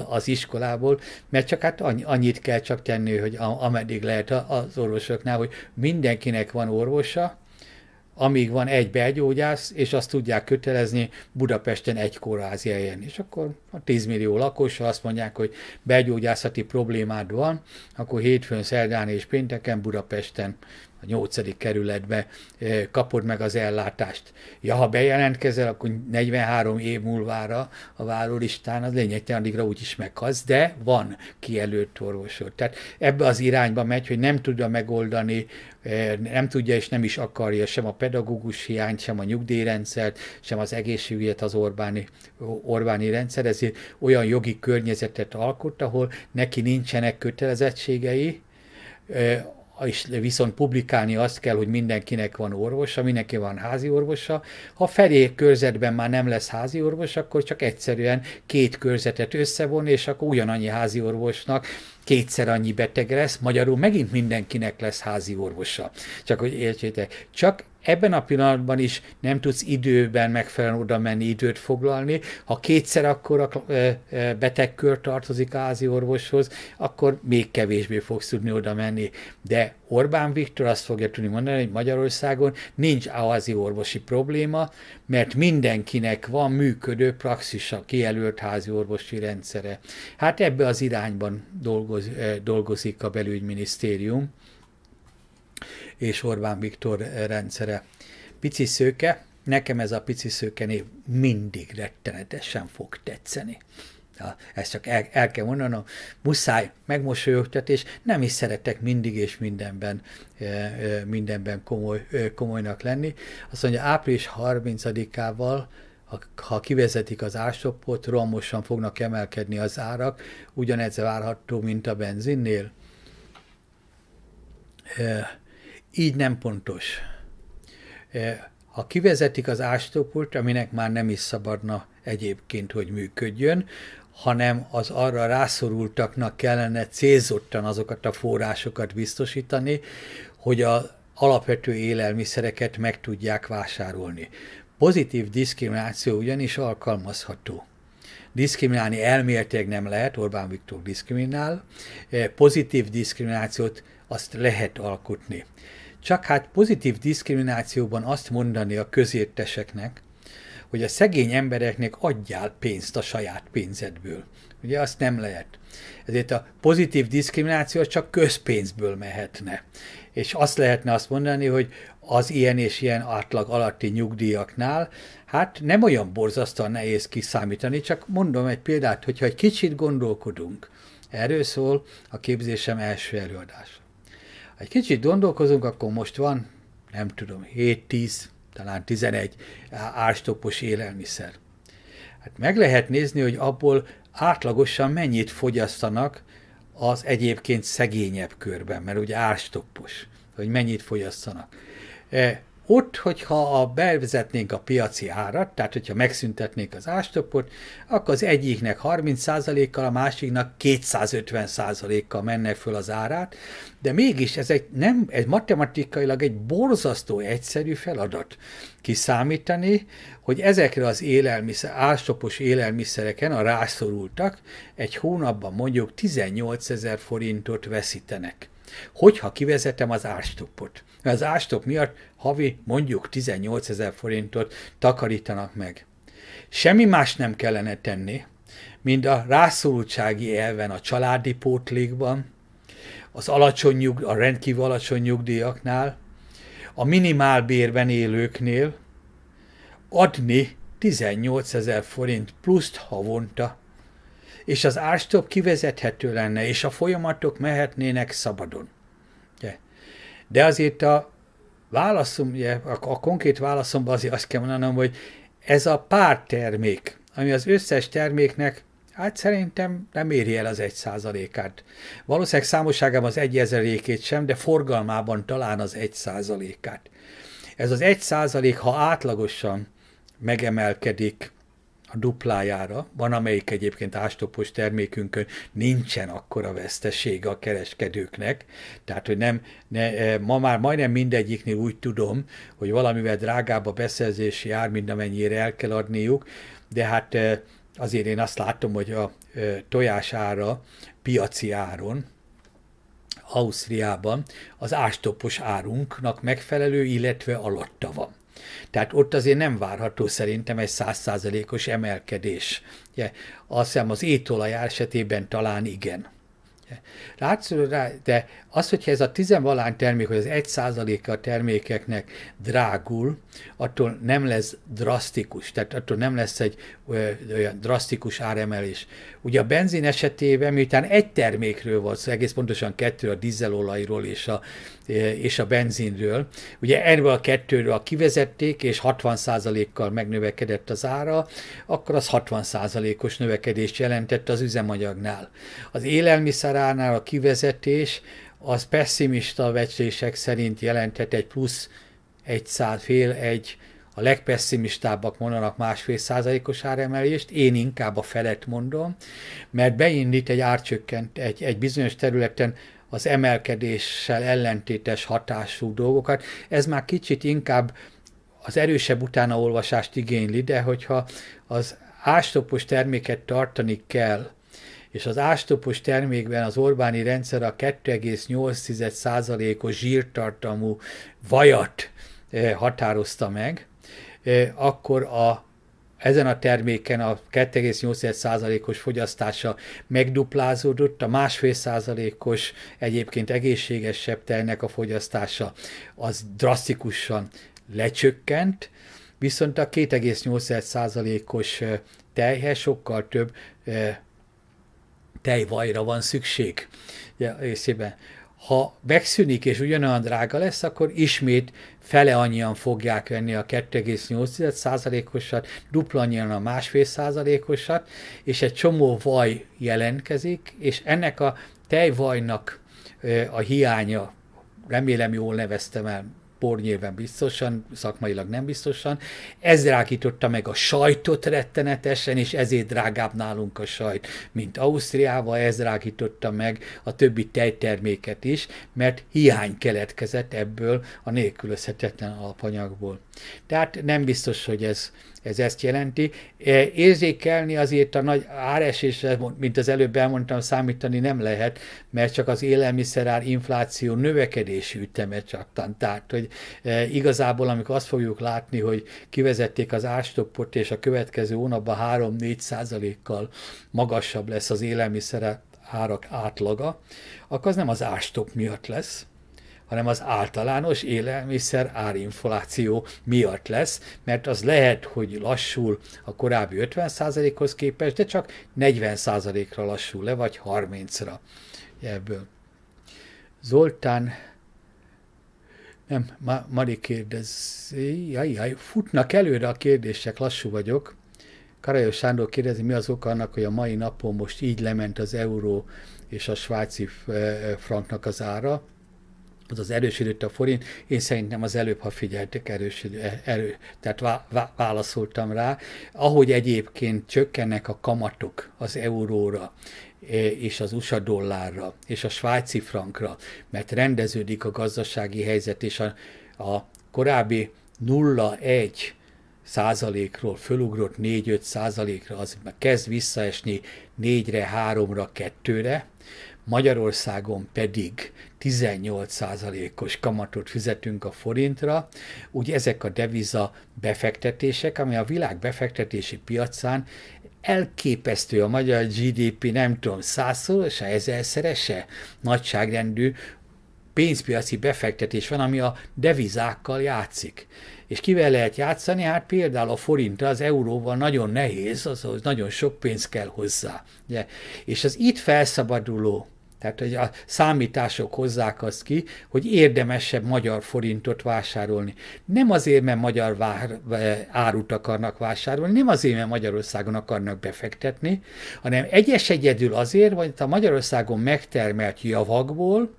[SPEAKER 1] az iskolából, mert csak hát annyit kell csak tenni, hogy ameddig lehet az orvosoknál, hogy mindenkinek van orvosa, amíg van egy belgyógyász, és azt tudják kötelezni Budapesten egy kórházi helyen. És akkor a 10 millió lakos, ha azt mondják, hogy belgyógyászati problémád van, akkor hétfőn, szerdán és pénteken Budapesten a nyolcadik kerületbe kapod meg az ellátást. Ja, ha bejelentkezel, akkor 43 év múlvára a várólistán, az te addigra is meghalsz, de van kijelölt orvosod. Tehát ebbe az irányba megy, hogy nem tudja megoldani, nem tudja és nem is akarja sem a pedagógus hiányt, sem a nyugdíjrendszert, sem az egészségügyet az Orbáni, Orbáni rendszer, ezért olyan jogi környezetet alkot, ahol neki nincsenek kötelezettségei, és viszont publikálni azt kell, hogy mindenkinek van orvosa, mindenki van házi orvosa. Ha felé körzetben már nem lesz házi orvos, akkor csak egyszerűen két körzetet összevon, és akkor ugyanannyi házi orvosnak kétszer annyi beteg lesz, magyarul megint mindenkinek lesz házi orvosa. Csak hogy értsétek, csak ebben a pillanatban is nem tudsz időben megfelelően oda menni, időt foglalni. Ha kétszer akkor a betegkör tartozik ázi orvoshoz, akkor még kevésbé fogsz tudni oda menni. De Orbán Viktor azt fogja tudni mondani, hogy Magyarországon nincs ázi orvosi probléma, mert mindenkinek van működő a kijelölt házi orvosi rendszere. Hát ebbe az irányban dolgoz, dolgozik a belügyminisztérium és Orbán Viktor rendszere. Pici szőke, nekem ez a pici szőke név mindig rettenetesen fog tetszeni. Na, ezt csak el, el kell mondanom, muszáj és nem is szeretek mindig és mindenben, mindenben komoly, komolynak lenni. Azt mondja, április 30-ával ha kivezetik az ástoppot, rohamosan fognak emelkedni az árak, ugyanez várható, mint a benzinnél. E, így nem pontos. E, ha kivezetik az ástópult, aminek már nem is szabadna egyébként, hogy működjön, hanem az arra rászorultaknak kellene célzottan azokat a forrásokat biztosítani, hogy az alapvető élelmiszereket meg tudják vásárolni. Pozitív diszkrimináció ugyanis alkalmazható. Diszkriminálni elméletileg nem lehet, Orbán Viktor diszkriminál, e, pozitív diszkriminációt azt lehet alkotni. Csak hát pozitív diszkriminációban azt mondani a közérteseknek, hogy a szegény embereknek adjál pénzt a saját pénzedből. Ugye azt nem lehet. Ezért a pozitív diszkrimináció csak közpénzből mehetne. És azt lehetne azt mondani, hogy az ilyen és ilyen átlag alatti nyugdíjaknál, hát nem olyan borzasztóan nehéz kiszámítani, csak mondom egy példát, hogyha egy kicsit gondolkodunk. Erről szól a képzésem első előadása egy kicsit gondolkozunk, akkor most van, nem tudom, 7-10, talán 11 árstopos élelmiszer. Hát meg lehet nézni, hogy abból átlagosan mennyit fogyasztanak az egyébként szegényebb körben, mert ugye árstoppos, hogy mennyit fogyasztanak. E, ott, hogyha a, bevezetnénk a piaci árat, tehát hogyha megszüntetnék az ástopot, akkor az egyiknek 30%-kal, a másiknak 250%-kal menne föl az árát, de mégis ez egy, nem, egy matematikailag egy borzasztó egyszerű feladat kiszámítani, hogy ezekre az élelmiszer, ástopos élelmiszereken a rászorultak egy hónapban mondjuk 18 ezer forintot veszítenek. Hogyha kivezetem az árstoppot. az árstopp miatt havi mondjuk 18 ezer forintot takarítanak meg. Semmi más nem kellene tenni, mint a rászorultsági elven a családi pótlékban, az alacsony nyug, a rendkívül alacsony nyugdíjaknál, a minimálbérben élőknél adni 18 ezer forint pluszt havonta és az árstop kivezethető lenne, és a folyamatok mehetnének szabadon. De azért a válaszom, ugye, a, a konkrét válaszomban azért azt kell mondanom, hogy ez a pár termék, ami az összes terméknek Hát szerintem nem éri el az egy százalékát. Valószínűleg számosságában az egy ezerékét sem, de forgalmában talán az egy százalékát. Ez az egy százalék, ha átlagosan megemelkedik a duplájára, van amelyik egyébként ástopos termékünkön nincsen akkora vesztesége a kereskedőknek, tehát hogy nem, ne, eh, ma már majdnem mindegyiknél úgy tudom, hogy valamivel drágább a beszerzési ár, mint amennyire el kell adniuk, de hát eh, azért én azt látom, hogy a eh, tojás ára piaci áron, Ausztriában az ástopos árunknak megfelelő, illetve alatta van. Tehát ott azért nem várható szerintem egy százszázalékos emelkedés. Ugye, azt hiszem az étolaj esetében talán igen. Látszol rá, de az, hogyha ez a tizenvalány termék, hogy az egy százaléka a termékeknek drágul, attól nem lesz drasztikus, tehát attól nem lesz egy olyan drasztikus áremelés. Ugye a benzin esetében, miután egy termékről volt szó, egész pontosan kettő a dízelolajról és a, és a benzinről, ugye erről a kettőről a kivezették, és 60%-kal megnövekedett az ára, akkor az 60%-os növekedést jelentett az üzemanyagnál. Az élelmiszerárnál a kivezetés, az pessimista becslések szerint jelentett egy plusz egy száz, fél, egy a legpesszimistábbak mondanak másfél százalékos áremelést, én inkább a felet mondom, mert beindít egy árcsökkent, egy, egy bizonyos területen az emelkedéssel ellentétes hatású dolgokat. Ez már kicsit inkább az erősebb utánaolvasást igényli, de hogyha az ástopos terméket tartani kell, és az ástopos termékben az Orbáni rendszer a 2,8%-os zsírtartalmú vajat eh, határozta meg, Eh, akkor a ezen a terméken a 2,8%-os fogyasztása megduplázódott, a másfél százalékos egyébként egészségesebb tejnek a fogyasztása az drasztikusan lecsökkent, viszont a 2,8%-os eh, tejhez sokkal több eh, tejvajra van szükség. Ja, Ha megszűnik és ugyanolyan drága lesz, akkor ismét fele annyian fogják venni a 2,8%-osat, dupla annyian a másfél százalékosat, és egy csomó vaj jelentkezik, és ennek a tejvajnak a hiánya, remélem jól neveztem el, sportnyelven biztosan, szakmailag nem biztosan. Ez rákította meg a sajtot rettenetesen, és ezért drágább nálunk a sajt, mint Ausztriával, ez rákította meg a többi tejterméket is, mert hiány keletkezett ebből a nélkülözhetetlen alapanyagból. Tehát nem biztos, hogy ez ez ezt jelenti. E, érzékelni azért a nagy áresésre, mint az előbb elmondtam, számítani nem lehet, mert csak az élelmiszerár infláció növekedési üteme csak. Tehát, hogy e, igazából, amikor azt fogjuk látni, hogy kivezették az ástoppot, és a következő hónapban 3-4 százalékkal magasabb lesz az élelmiszerár árak átlaga, akkor az nem az ástop miatt lesz, hanem az általános élelmiszer árinfláció miatt lesz, mert az lehet, hogy lassul a korábbi 50%-hoz képest, de csak 40%-ra lassul le, vagy 30-ra ebből. Zoltán nem, Ma- Mari kérdezi, jaj, jaj, futnak előre a kérdések, lassú vagyok. Karajos Sándor kérdezi, mi az oka annak, hogy a mai napon most így lement az euró és a svájci eh, eh, franknak az ára az erősödött a forint. Én szerintem az előbb, ha figyeltek, erősödő, erő, tehát vá, vá, válaszoltam rá. Ahogy egyébként csökkennek a kamatok az euróra, e, és az USA dollárra, és a svájci frankra, mert rendeződik a gazdasági helyzet, és a, a korábbi 0,1 százalékról fölugrott 4-5 százalékra, az már kezd visszaesni 4-re, 3-ra, 2-re, Magyarországon pedig 18%-os kamatot fizetünk a forintra, úgy ezek a deviza befektetések, ami a világ befektetési piacán elképesztő a magyar GDP, nem tudom, százszorosa, ezerszerese nagyságrendű pénzpiaci befektetés van, ami a devizákkal játszik. És kivel lehet játszani? Hát például a forintra, az euróval nagyon nehéz, azaz nagyon sok pénz kell hozzá. Ugye? És az itt felszabaduló tehát, hogy a számítások hozzák azt ki, hogy érdemesebb magyar forintot vásárolni. Nem azért, mert magyar vár, eh, árut akarnak vásárolni, nem azért, mert Magyarországon akarnak befektetni, hanem egyes egyedül azért, hogy a Magyarországon megtermelt javakból,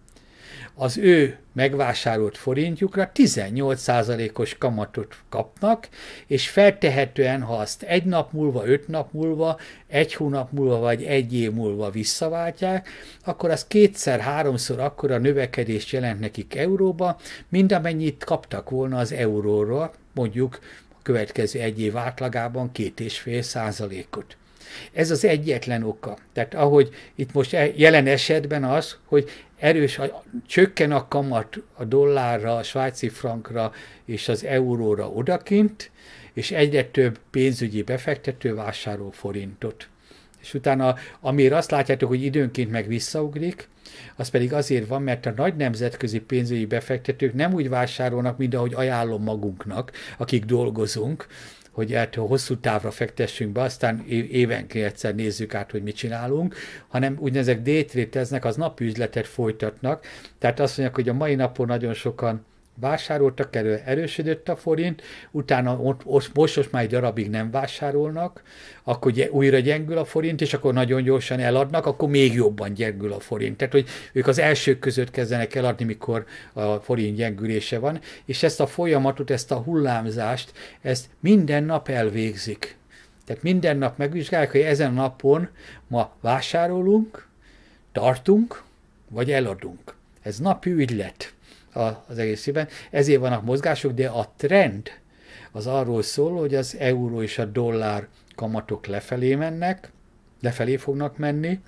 [SPEAKER 1] az ő megvásárolt forintjukra 18%-os kamatot kapnak, és feltehetően, ha azt egy nap múlva, öt nap múlva, egy hónap múlva vagy egy év múlva visszaváltják, akkor az kétszer-háromszor akkora növekedést jelent nekik euróba, mint amennyit kaptak volna az euróról, mondjuk a következő egy év átlagában két és fél százalékot. Ez az egyetlen oka. Tehát ahogy itt most e- jelen esetben az, hogy erős, csökken a kamat a dollárra, a svájci frankra és az euróra odakint, és egyre több pénzügyi befektető vásárol forintot. És utána, amiért azt látjátok, hogy időnként meg visszaugrik, az pedig azért van, mert a nagy nemzetközi pénzügyi befektetők nem úgy vásárolnak, mint ahogy ajánlom magunknak, akik dolgozunk, hogy hosszú távra fektessünk be, aztán évenként egyszer nézzük át, hogy mit csinálunk, hanem úgynevezett détréteznek, az napüzletet folytatnak. Tehát azt mondják, hogy a mai napon nagyon sokan vásároltak elő, erősödött a forint, utána most, most már egy darabig nem vásárolnak, akkor újra gyengül a forint, és akkor nagyon gyorsan eladnak, akkor még jobban gyengül a forint. Tehát, hogy ők az elsők között kezdenek eladni, mikor a forint gyengülése van, és ezt a folyamatot, ezt a hullámzást, ezt minden nap elvégzik. Tehát minden nap megvizsgálják, hogy ezen a napon ma vásárolunk, tartunk, vagy eladunk. Ez napi ügylet az egészében. Ezért vannak mozgások, de a trend az arról szól, hogy az euró és a dollár kamatok lefelé mennek, lefelé fognak menni,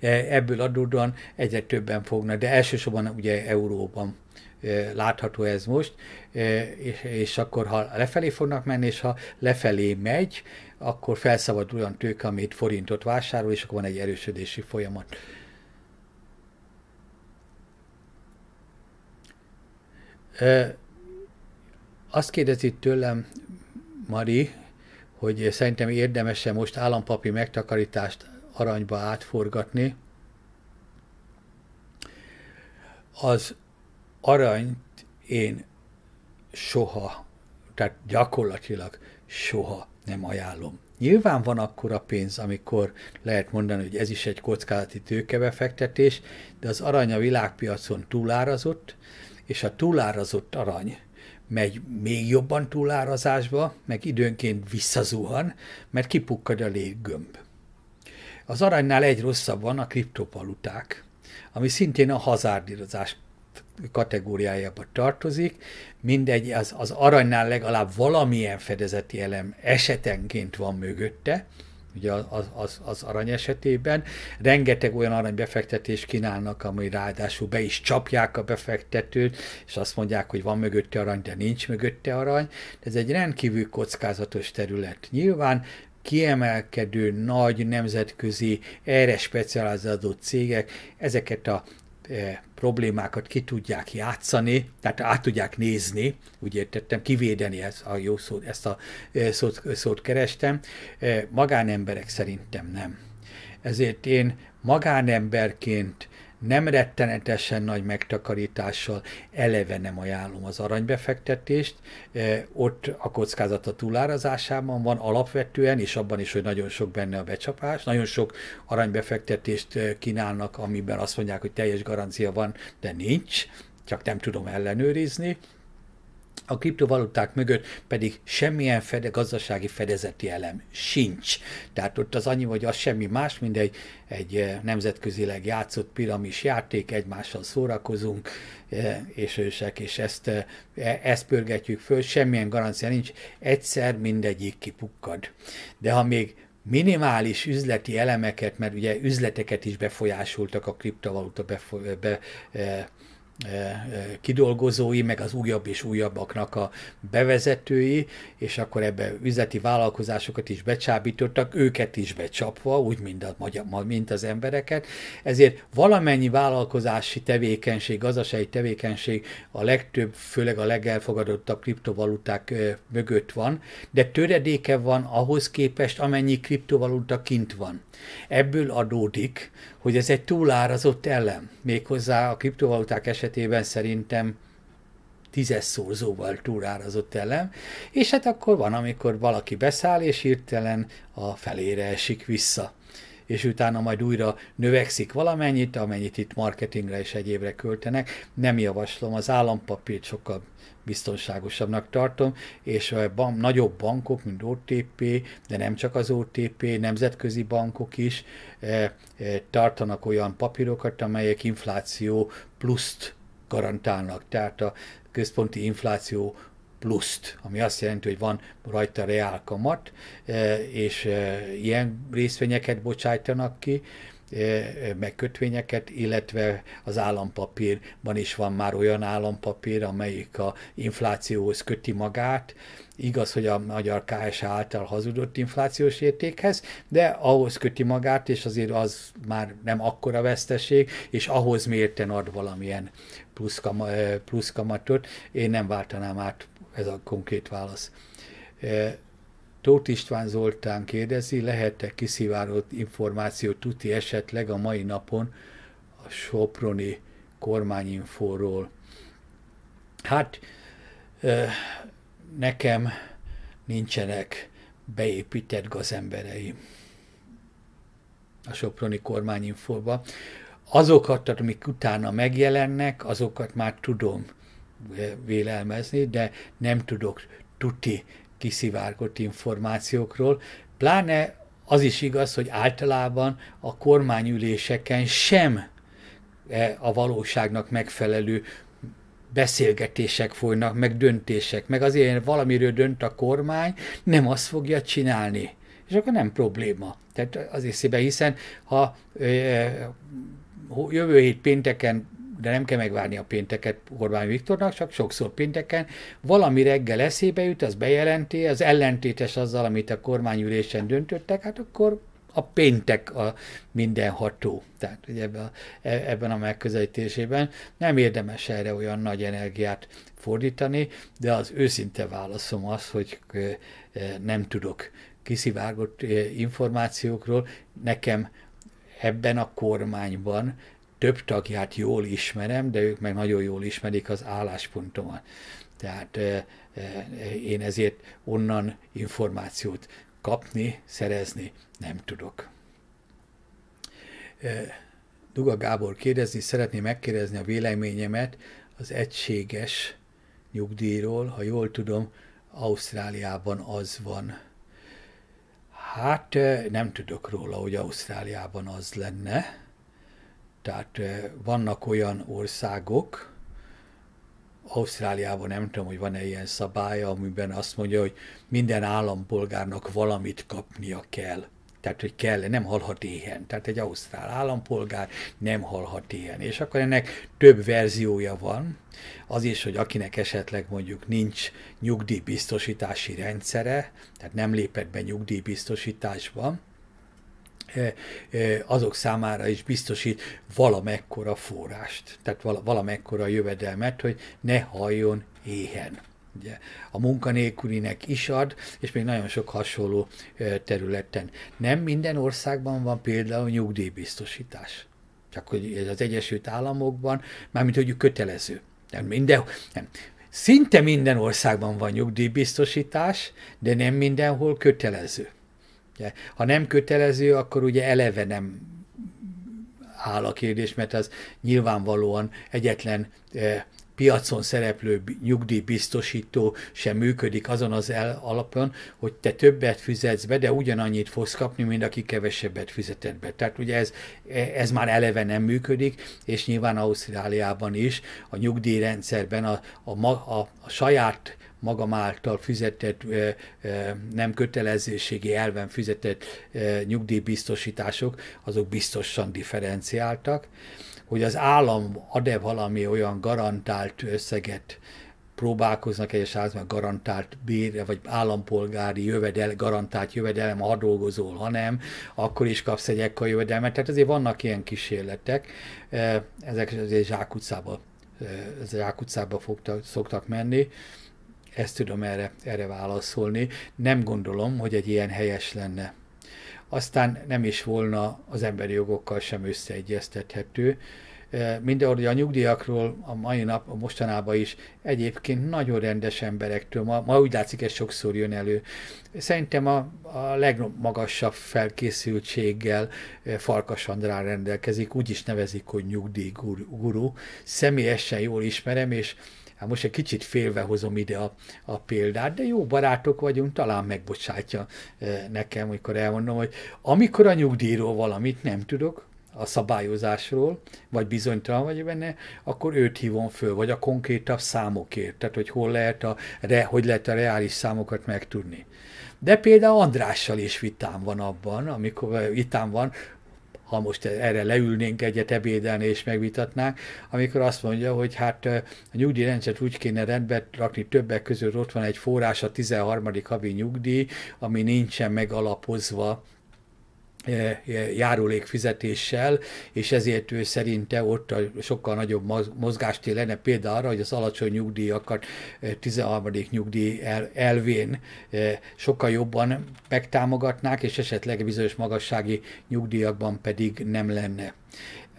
[SPEAKER 1] e, ebből adódóan egyre többen fognak, de elsősorban ugye euróban e, látható ez most, e, és, és akkor ha lefelé fognak menni, és ha lefelé megy, akkor felszabad olyan tőke, amit forintot vásárol, és akkor van egy erősödési folyamat. Azt kérdezi tőlem Mari, hogy szerintem érdemese most Állampapi megtakarítást aranyba átforgatni. Az aranyt én soha, tehát gyakorlatilag soha nem ajánlom. Nyilván van akkor a pénz, amikor lehet mondani, hogy ez is egy kockázati tőkebefektetés, de az arany a világpiacon túlárazott, és a túlárazott arany megy még jobban túlárazásba, meg időnként visszazuhan, mert kipukkad a léggömb. Az aranynál egy rosszabb van a kriptopaluták, ami szintén a hazárdírozás kategóriájába tartozik, mindegy, az, az aranynál legalább valamilyen fedezeti elem esetenként van mögötte, ugye az, az, az arany esetében. Rengeteg olyan aranybefektetést kínálnak, ami ráadásul be is csapják a befektetőt, és azt mondják, hogy van mögötte arany, de nincs mögötte arany. Ez egy rendkívül kockázatos terület. Nyilván kiemelkedő nagy nemzetközi erre specializáló cégek ezeket a E, problémákat ki tudják játszani, tehát át tudják nézni, úgy értettem, kivédeni ez a jó szót, ezt a e, szót, szót kerestem. E, magánemberek szerintem nem. Ezért én magánemberként nem rettenetesen nagy megtakarítással eleve nem ajánlom az aranybefektetést, e, ott a kockázat a túlárazásában van alapvetően, és abban is, hogy nagyon sok benne a becsapás, nagyon sok aranybefektetést e, kínálnak, amiben azt mondják, hogy teljes garancia van, de nincs, csak nem tudom ellenőrizni, a kriptovaluták mögött pedig semmilyen fede, gazdasági fedezeti elem sincs. Tehát ott az annyi, hogy az semmi más, mint egy, egy eh, nemzetközileg játszott piramis játék, egymással szórakozunk, eh, és ősek, és ezt, eh, e-, ezt pörgetjük föl, semmilyen garancia nincs, egyszer mindegyik kipukkad. De ha még minimális üzleti elemeket, mert ugye üzleteket is befolyásoltak a kriptovaluta befo- be, kidolgozói, meg az újabb és újabbaknak a bevezetői, és akkor ebbe üzleti vállalkozásokat is becsábítottak, őket is becsapva, úgy, mint, a magyar, mint az embereket. Ezért valamennyi vállalkozási tevékenység, gazdasági tevékenység a legtöbb, főleg a legelfogadottabb kriptovaluták mögött van, de töredéke van ahhoz képest, amennyi kriptovaluta kint van. Ebből adódik, hogy ez egy túlárazott elem, méghozzá a kriptovaluták esetében esetében szerintem tízes szorzóval túrárazott elem, és hát akkor van, amikor valaki beszáll, és hirtelen a felére esik vissza és utána majd újra növekszik valamennyit, amennyit itt marketingre és egyébre költenek. Nem javaslom, az állampapírt sokkal biztonságosabbnak tartom, és a ban- nagyobb bankok, mint OTP, de nem csak az OTP, nemzetközi bankok is e, e, tartanak olyan papírokat, amelyek infláció pluszt garantálnak, tehát a központi infláció pluszt, ami azt jelenti, hogy van rajta reál kamat, e, és e, ilyen részvényeket bocsájtanak ki, e, megkötvényeket, illetve az állampapírban is van már olyan állampapír, amelyik a inflációhoz köti magát, Igaz, hogy a magyar KSH által hazudott inflációs értékhez, de ahhoz köti magát, és azért az már nem akkora veszteség, és ahhoz mérten ad valamilyen plusz, plusz kamatot. Én nem váltanám át, ez a konkrét válasz. Tóth István Zoltán kérdezi, lehet-e kiszivárolt információt tuti esetleg a mai napon a Soproni kormányinfóról? Hát nekem nincsenek beépített gazemberei a Soproni kormányinfóba. Azokat, amik utána megjelennek, azokat már tudom vélelmezni, de nem tudok tuti kiszivárgott információkról. Pláne az is igaz, hogy általában a kormányüléseken sem e, a valóságnak megfelelő beszélgetések folynak, meg döntések, meg azért valamiről dönt a kormány, nem azt fogja csinálni. És akkor nem probléma. Tehát az észébe, hiszen ha jövő hét pénteken de nem kell megvárni a pénteket Orbán Viktornak, csak sokszor pénteken valami reggel eszébe jut, az bejelenti, az ellentétes azzal, amit a kormányülésen döntöttek, hát akkor a péntek a mindenható. Tehát ugye ebben a, e, ebben a megközelítésében nem érdemes erre olyan nagy energiát fordítani, de az őszinte válaszom az, hogy e, nem tudok kiszivágott információkról. Nekem ebben a kormányban több tagját jól ismerem, de ők meg nagyon jól ismerik az álláspontomat. Tehát én ezért onnan információt kapni, szerezni nem tudok. Duga Gábor kérdezni, szeretné megkérdezni a véleményemet az egységes nyugdíjról, ha jól tudom, Ausztráliában az van. Hát nem tudok róla, hogy Ausztráliában az lenne. Tehát vannak olyan országok, Ausztráliában nem tudom, hogy van-e ilyen szabálya, amiben azt mondja, hogy minden állampolgárnak valamit kapnia kell. Tehát, hogy kell, nem halhat éhen. Tehát egy ausztrál állampolgár nem halhat éhen. És akkor ennek több verziója van. Az is, hogy akinek esetleg mondjuk nincs nyugdíjbiztosítási rendszere, tehát nem lépett be nyugdíjbiztosításba, E, e, azok számára is biztosít valamekkora forrást, tehát valamekkora jövedelmet, hogy ne halljon éhen. Ugye, a munkanélkülinek is ad, és még nagyon sok hasonló e, területen. Nem minden országban van például nyugdíjbiztosítás. Csak hogy ez az Egyesült Államokban, mármint hogy kötelező. Nem minden, nem. Szinte minden országban van nyugdíjbiztosítás, de nem mindenhol kötelező. Ugye, ha nem kötelező, akkor ugye eleve nem áll a kérdés, mert az nyilvánvalóan egyetlen eh, piacon szereplő nyugdíjbiztosító sem működik azon az el alapon, hogy te többet fizetsz be, de ugyanannyit fogsz kapni, mint aki kevesebbet fizetett be. Tehát ugye ez, e, ez már eleve nem működik, és nyilván Ausztráliában is a nyugdíjrendszerben a, a, a, a saját magam által fizetett, nem kötelezőségi elven fizetett nyugdíjbiztosítások, azok biztosan differenciáltak, hogy az állam ad-e valami olyan garantált összeget, próbálkoznak egyes házban garantált bérre, vagy állampolgári jövedel, garantált jövedelem, ha dolgozol, ha nem, akkor is kapsz egy ekkor jövedelmet. Tehát azért vannak ilyen kísérletek, ezek azért zsákutcába, zsákutcába fogta, szoktak menni. Ezt tudom erre, erre válaszolni. Nem gondolom, hogy egy ilyen helyes lenne. Aztán nem is volna az emberi jogokkal sem összeegyeztethető. Mindenhol, hogy a nyugdíjakról a mai nap, a mostanában is egyébként nagyon rendes emberektől, ma, ma úgy látszik, ez sokszor jön elő. Szerintem a, a legmagasabb felkészültséggel Farkas Andrán rendelkezik, úgy is nevezik, hogy nyugdíjguru. Személyesen jól ismerem, és hát most egy kicsit félve hozom ide a, a példát, de jó barátok vagyunk, talán megbocsátja eh, nekem, amikor elmondom, hogy amikor a nyugdíjról valamit nem tudok, a szabályozásról, vagy bizonytalan vagy benne, akkor őt hívom föl, vagy a konkrétabb számokért, tehát hogy hol lehet a, re, hogy lehet a reális számokat megtudni. De például Andrással is vitám van abban, amikor eh, vitám van, ha most erre leülnénk egyet ebédelni és megvitatnánk, amikor azt mondja, hogy hát a nyugdíjrendszert úgy kéne rendbe rakni többek között, ott van egy forrás a 13. havi nyugdíj, ami nincsen megalapozva E, e, járulék fizetéssel, és ezért ő szerinte ott a sokkal nagyobb mozgást lenne például arra, hogy az alacsony nyugdíjakat 13. E, nyugdíj elvén sokkal jobban megtámogatnák, és esetleg bizonyos magassági nyugdíjakban pedig nem lenne.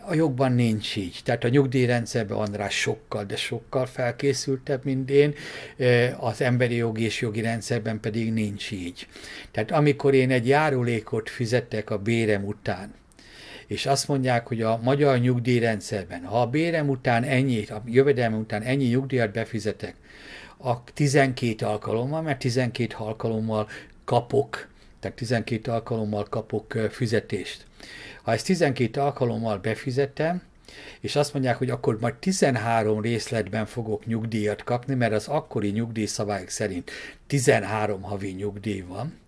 [SPEAKER 1] A jogban nincs így. Tehát a nyugdíjrendszerben András sokkal, de sokkal felkészültebb, mint én. Az emberi jogi és jogi rendszerben pedig nincs így. Tehát amikor én egy járulékot fizettek a bérem után, és azt mondják, hogy a magyar nyugdíjrendszerben, ha a bérem után ennyit, a jövedelem után ennyi nyugdíjat befizetek, a 12 alkalommal, mert 12 alkalommal kapok, tehát 12 alkalommal kapok fizetést ha ezt 12 alkalommal befizettem, és azt mondják, hogy akkor majd 13 részletben fogok nyugdíjat kapni, mert az akkori nyugdíjszabályok szerint 13 havi nyugdíj van,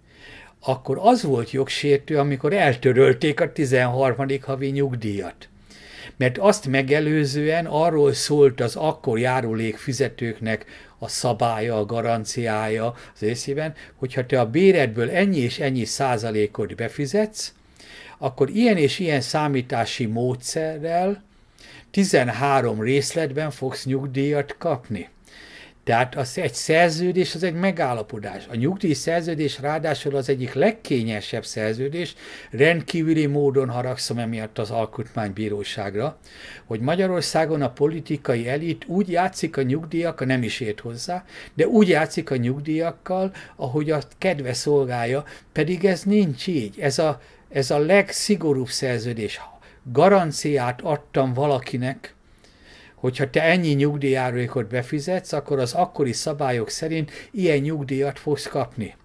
[SPEAKER 1] akkor az volt jogsértő, amikor eltörölték a 13. havi nyugdíjat. Mert azt megelőzően arról szólt az akkor járulék fizetőknek a szabálya, a garanciája az részében, hogyha te a béredből ennyi és ennyi százalékot befizetsz, akkor ilyen és ilyen számítási módszerrel 13 részletben fogsz nyugdíjat kapni. Tehát az egy szerződés, az egy megállapodás. A nyugdíj szerződés ráadásul az egyik legkényesebb szerződés, rendkívüli módon haragszom emiatt az alkotmánybíróságra, hogy Magyarországon a politikai elit úgy játszik a nyugdíjak, nem is ért hozzá, de úgy játszik a nyugdíjakkal, ahogy a kedve szolgálja, pedig ez nincs így. Ez a ez a legszigorúbb szerződés. Garanciát adtam valakinek, hogyha te ennyi nyugdíjárulékot befizetsz, akkor az akkori szabályok szerint ilyen nyugdíjat fogsz kapni.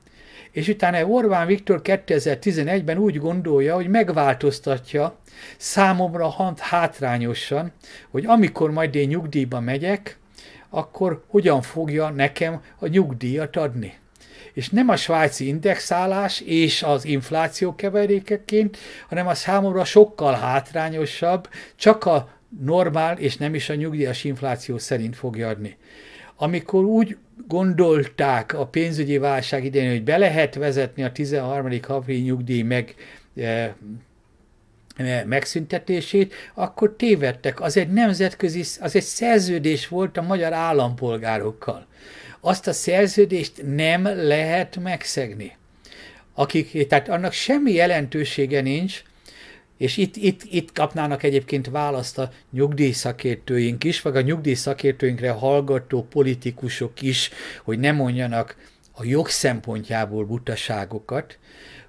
[SPEAKER 1] És utána Orbán Viktor 2011-ben úgy gondolja, hogy megváltoztatja számomra hant hátrányosan, hogy amikor majd én nyugdíjba megyek, akkor hogyan fogja nekem a nyugdíjat adni és nem a svájci indexálás és az infláció keverékeként, hanem a számomra sokkal hátrányosabb, csak a normál és nem is a nyugdíjas infláció szerint fogja adni. Amikor úgy gondolták a pénzügyi válság idején, hogy be lehet vezetni a 13. havi nyugdíj meg eh, eh, megszüntetését, akkor tévedtek. Az egy nemzetközi, az egy szerződés volt a magyar állampolgárokkal azt a szerződést nem lehet megszegni. Akik, tehát annak semmi jelentősége nincs, és itt, itt, itt kapnának egyébként választ a nyugdíjszakértőink is, vagy a nyugdíjszakértőinkre hallgató politikusok is, hogy ne mondjanak a jog szempontjából butaságokat,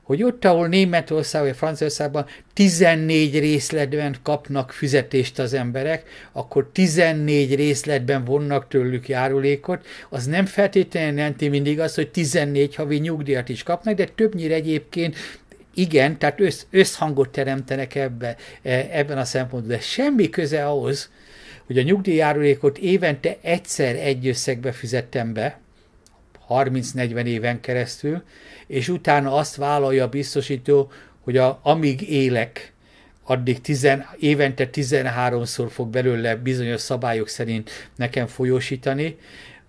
[SPEAKER 1] hogy ott, ahol Németország vagy Franciaországban 14 részletben kapnak fizetést az emberek, akkor 14 részletben vonnak tőlük járulékot, az nem feltétlenül jelenti mindig az, hogy 14 havi nyugdíjat is kapnak, de többnyire egyébként igen, tehát össz, összhangot teremtenek ebbe, e, ebben a szempontból, de semmi köze ahhoz, hogy a nyugdíjjárulékot évente egyszer egy összegbe fizettem be, 30-40 éven keresztül, és utána azt vállalja a biztosító, hogy a, amíg élek, addig tizen, évente 13-szor fog belőle bizonyos szabályok szerint nekem folyósítani,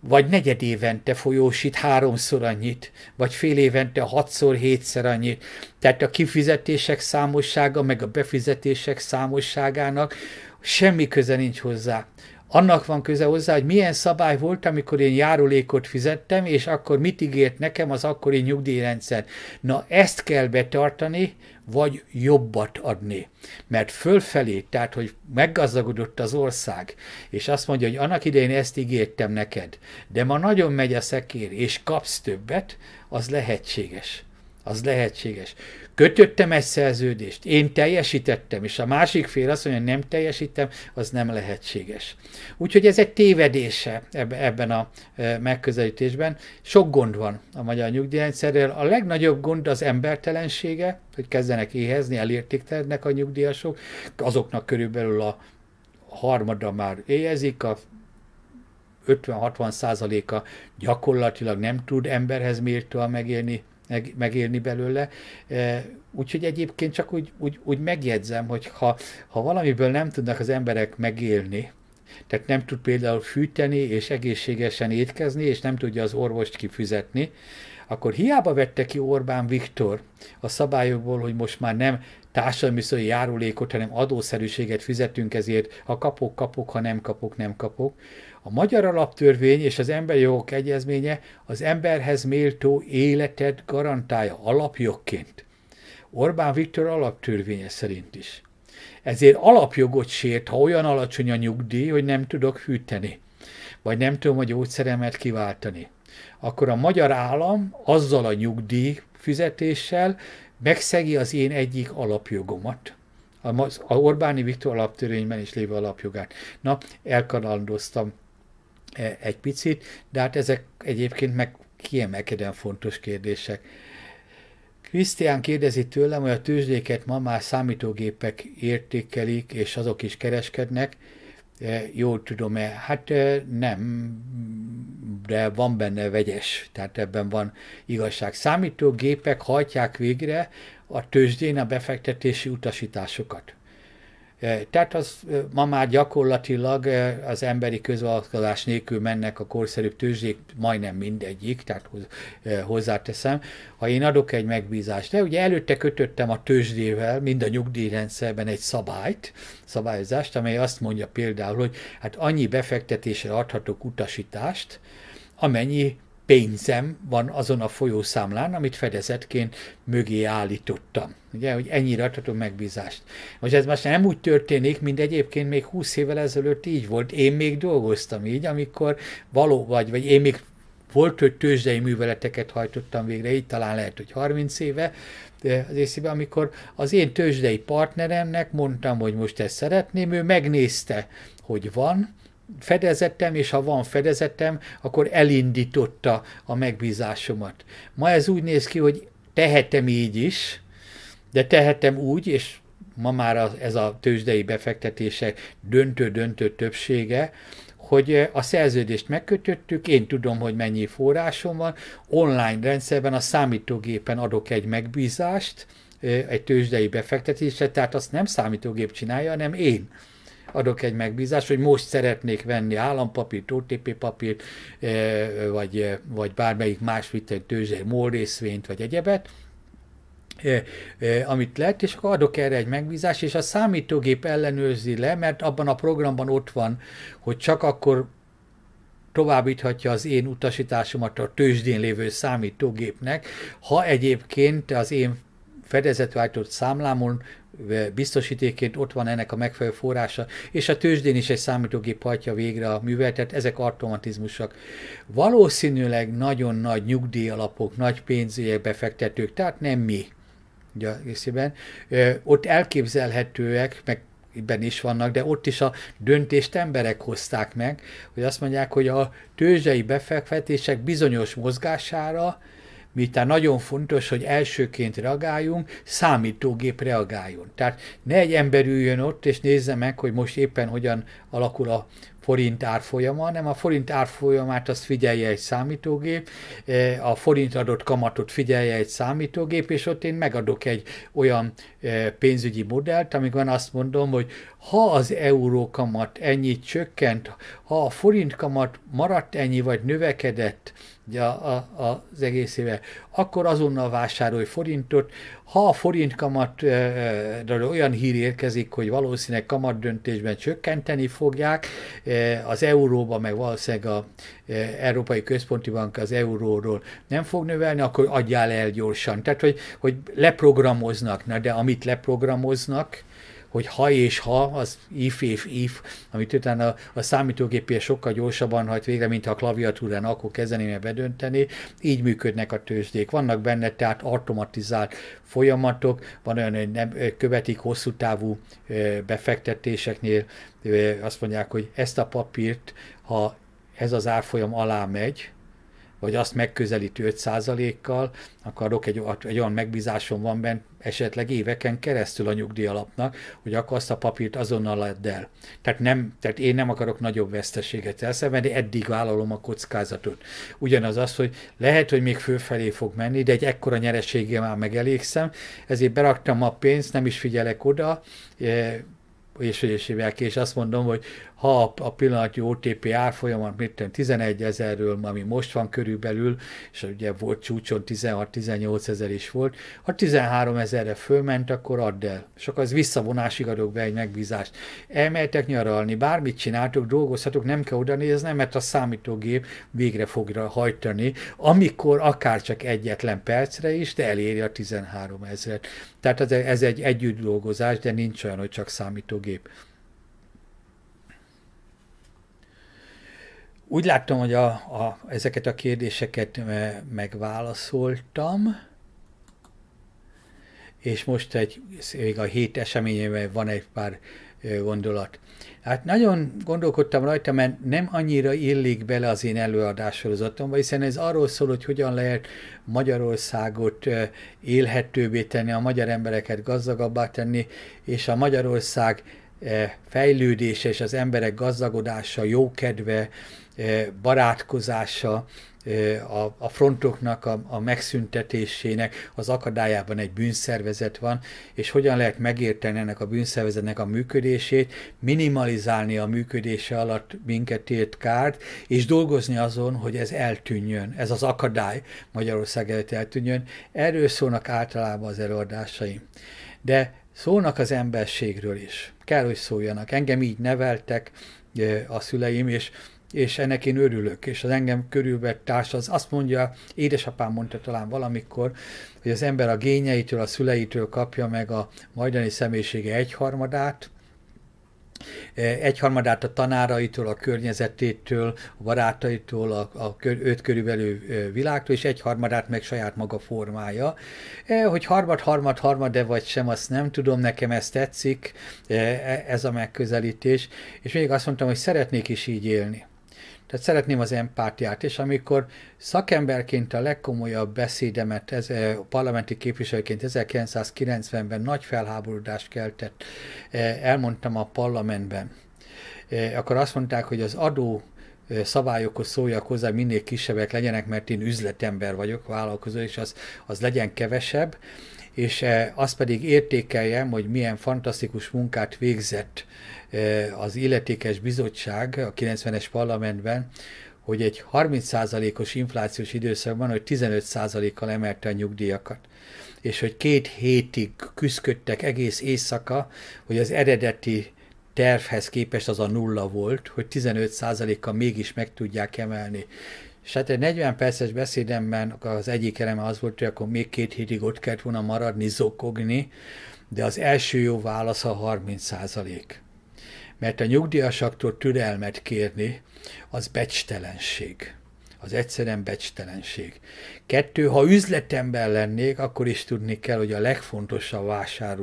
[SPEAKER 1] vagy negyed évente folyósít háromszor annyit, vagy fél évente hatszor, hétszer annyit. Tehát a kifizetések számossága, meg a befizetések számosságának semmi köze nincs hozzá annak van köze hozzá, hogy milyen szabály volt, amikor én járulékot fizettem, és akkor mit ígért nekem az akkori nyugdíjrendszer. Na ezt kell betartani, vagy jobbat adni. Mert fölfelé, tehát hogy meggazdagodott az ország, és azt mondja, hogy annak idején ezt ígértem neked, de ma nagyon megy a szekér, és kapsz többet, az lehetséges. Az lehetséges kötöttem egy szerződést, én teljesítettem, és a másik fél azt mondja, hogy nem teljesítem, az nem lehetséges. Úgyhogy ez egy tévedése ebben a e, megközelítésben. Sok gond van a magyar nyugdíjrendszerrel. A legnagyobb gond az embertelensége, hogy kezdenek éhezni, elértéktelnek a nyugdíjasok, azoknak körülbelül a harmada már éhezik, a 50-60 százaléka gyakorlatilag nem tud emberhez méltóan megélni, meg, megélni belőle. E, úgyhogy egyébként csak úgy, úgy, úgy megjegyzem, hogy ha, ha valamiből nem tudnak az emberek megélni, tehát nem tud például fűteni és egészségesen étkezni, és nem tudja az orvost kifizetni, akkor hiába vette ki Orbán Viktor a szabályokból, hogy most már nem társadalmi járulékot, hanem adószerűséget fizetünk ezért, ha kapok, kapok, ha nem kapok, nem kapok, a magyar alaptörvény és az emberi jogok egyezménye az emberhez méltó életet garantálja alapjogként. Orbán Viktor alaptörvénye szerint is. Ezért alapjogot sért, ha olyan alacsony a nyugdíj, hogy nem tudok fűteni, vagy nem tudom a gyógyszeremet kiváltani. Akkor a magyar állam azzal a nyugdíj fizetéssel megszegi az én egyik alapjogomat a Orbáni Viktor alaptörvényben is lévő alapjogát. Na, elkanalandoztam. E, egy picit, de hát ezek egyébként meg kiemelkedően fontos kérdések. Krisztián kérdezi tőlem, hogy a tőzsdéket ma már számítógépek értékelik, és azok is kereskednek. E, jól tudom-e? Hát e, nem, de van benne vegyes, tehát ebben van igazság. Számítógépek hajtják végre a tőzsdén a befektetési utasításokat. Tehát az ma már gyakorlatilag az emberi közvállalkozás nélkül mennek a korszerűbb tőzsdék, majdnem mindegyik, tehát hozzáteszem. Ha én adok egy megbízást, de ugye előtte kötöttem a tőzsdével, mind a nyugdíjrendszerben egy szabályt, szabályozást, amely azt mondja például, hogy hát annyi befektetésre adhatok utasítást, amennyi pénzem van azon a folyószámlán, amit fedezetként mögé állítottam. Ugye, hogy ennyire adhatom megbízást. Most ez most nem úgy történik, mint egyébként még 20 évvel ezelőtt így volt. Én még dolgoztam így, amikor való vagy, vagy én még volt, hogy tőzsdei műveleteket hajtottam végre, így talán lehet, hogy 30 éve, de az észébe, amikor az én tőzsdei partneremnek mondtam, hogy most ezt szeretném, ő megnézte, hogy van, fedezettem, és ha van fedezetem, akkor elindította a megbízásomat. Ma ez úgy néz ki, hogy tehetem így is, de tehetem úgy, és ma már ez a tőzsdei befektetések döntő-döntő többsége, hogy a szerződést megkötöttük, én tudom, hogy mennyi forrásom van, online rendszerben a számítógépen adok egy megbízást, egy tőzsdei befektetésre, tehát azt nem számítógép csinálja, hanem én adok egy megbízást, hogy most szeretnék venni állampapírt, OTP papírt, eh, vagy, eh, vagy bármelyik más viteg tőzsdei mól részvényt, vagy egyebet, eh, amit lehet, és akkor adok erre egy megbízást, és a számítógép ellenőrzi le, mert abban a programban ott van, hogy csak akkor továbbíthatja az én utasításomat a tőzsdén lévő számítógépnek, ha egyébként az én fedezetváltott számlámon biztosítéként ott van ennek a megfelelő forrása, és a tőzsdén is egy számítógép hajtja végre a tehát ezek automatizmusok. Valószínűleg nagyon nagy nyugdíjalapok, nagy pénzügyek, befektetők, tehát nem mi részében. Ott elképzelhetőek, meg ben is vannak, de ott is a döntést emberek hozták meg, hogy azt mondják, hogy a tőzsei befektetések bizonyos mozgására miután nagyon fontos, hogy elsőként reagáljunk, számítógép reagáljon. Tehát ne egy ember üljön ott, és nézze meg, hogy most éppen hogyan alakul a forint árfolyama, hanem a forint árfolyamát azt figyelje egy számítógép, e, a forint adott kamatot figyelje egy számítógép, és ott én megadok egy olyan e, pénzügyi modellt, amikor azt mondom, hogy ha az euró kamat ennyit csökkent, ha a forint kamat maradt ennyi, vagy növekedett, ugye, a, a, az egész éve, akkor azonnal vásárolj forintot. Ha a forint kamatról olyan hír érkezik, hogy valószínűleg kamat döntésben csökkenteni fogják, e, az euróba, meg valószínűleg a e, Európai Központi Bank az euróról nem fog növelni, akkor adjál el gyorsan. Tehát, hogy, hogy leprogramoznak, na de amit leprogramoznak, hogy ha és ha, az if, if, if, amit utána a, a számítógépél sokkal gyorsabban hajt végre, mint ha a klaviatúrán akkor kezdenéne bedönteni, így működnek a tőzsdék. Vannak benne tehát automatizált folyamatok, van olyan, hogy nem követik hosszú távú befektetéseknél, azt mondják, hogy ezt a papírt, ha ez az árfolyam alá megy, vagy azt megközelíti 5%-kal, akkor adok egy, egy olyan megbízásom van bent, esetleg éveken keresztül a nyugdíjalapnak, hogy akkor azt a papírt azonnal add el. Tehát, nem, tehát én nem akarok nagyobb veszteséget elszenvedni, eddig vállalom a kockázatot. Ugyanaz az, hogy lehet, hogy még fölfelé fog menni, de egy ekkora nyereséggel már megelégszem, ezért beraktam a pénzt, nem is figyelek oda, eh, és, és, és azt mondom, hogy ha a, pillanatnyi OTP árfolyamat, mit tudom, 11 ezerről, ami most van körülbelül, és ugye volt csúcson 16-18 ezer is volt, ha 13 ezerre fölment, akkor add el. És akkor az visszavonásig adok be egy megbízást. Elmehetek nyaralni, bármit csináltok, dolgozhatok, nem kell oda nézni, mert a számítógép végre fogja hajtani, amikor akár csak egyetlen percre is, de eléri a 13 ezeret. Tehát ez egy együtt dolgozás, de nincs olyan, hogy csak számítógép. Úgy láttam, hogy a, a, ezeket a kérdéseket megválaszoltam, és most egy, még a hét eseményében van egy pár gondolat. Hát nagyon gondolkodtam rajta, mert nem annyira illik bele az én előadássorozatomba, hiszen ez arról szól, hogy hogyan lehet Magyarországot élhetőbbé tenni, a magyar embereket gazdagabbá tenni, és a Magyarország E, fejlődése és az emberek gazdagodása, jókedve, e, barátkozása, e, a, frontoknak a, a megszüntetésének az akadályában egy bűnszervezet van, és hogyan lehet megérteni ennek a bűnszervezetnek a működését, minimalizálni a működése alatt minket ért kárt, és dolgozni azon, hogy ez eltűnjön, ez az akadály Magyarország előtt eltűnjön. Erről szólnak általában az előadásaim. De Szólnak az emberségről is. Kell, hogy szóljanak. Engem így neveltek a szüleim, és, és ennek én örülök. És az engem körülvett társ az azt mondja, édesapám mondta talán valamikor, hogy az ember a gényeitől, a szüleitől kapja meg a majdani személyisége egyharmadát, Eh, egyharmadát a tanáraitól, a környezetétől, a barátaitól, a, a kör, őt körülbelül eh, világtól, és egyharmadát meg saját maga formája. Eh, hogy harmad, harmad, harmad, de vagy sem, azt nem tudom, nekem ez tetszik, e, ez a megközelítés, és még azt mondtam, hogy szeretnék is így élni. Tehát szeretném az empátiát, és amikor szakemberként a legkomolyabb beszédemet ez, a parlamenti képviselőként 1990-ben nagy felháborodást keltett, e, elmondtam a parlamentben, e, akkor azt mondták, hogy az adó e, szabályokhoz szóljak hozzá, minél kisebbek legyenek, mert én üzletember vagyok, vállalkozó, és az, az legyen kevesebb, és azt pedig értékeljem, hogy milyen fantasztikus munkát végzett az illetékes bizottság a 90-es parlamentben, hogy egy 30%-os inflációs időszakban, hogy 15%-kal emelte a nyugdíjakat. És hogy két hétig küzdködtek egész éjszaka, hogy az eredeti tervhez képest az a nulla volt, hogy 15%-kal mégis meg tudják emelni. És hát egy 40 perces beszédemben az egyik eleme az volt, hogy akkor még két hétig ott kellett volna maradni, zokogni, de az első jó válasz a 30 százalék mert a nyugdíjasaktól türelmet kérni, az becstelenség. Az egyszerűen becstelenség. Kettő, ha üzletemben lennék, akkor is tudni kell, hogy a legfontosabb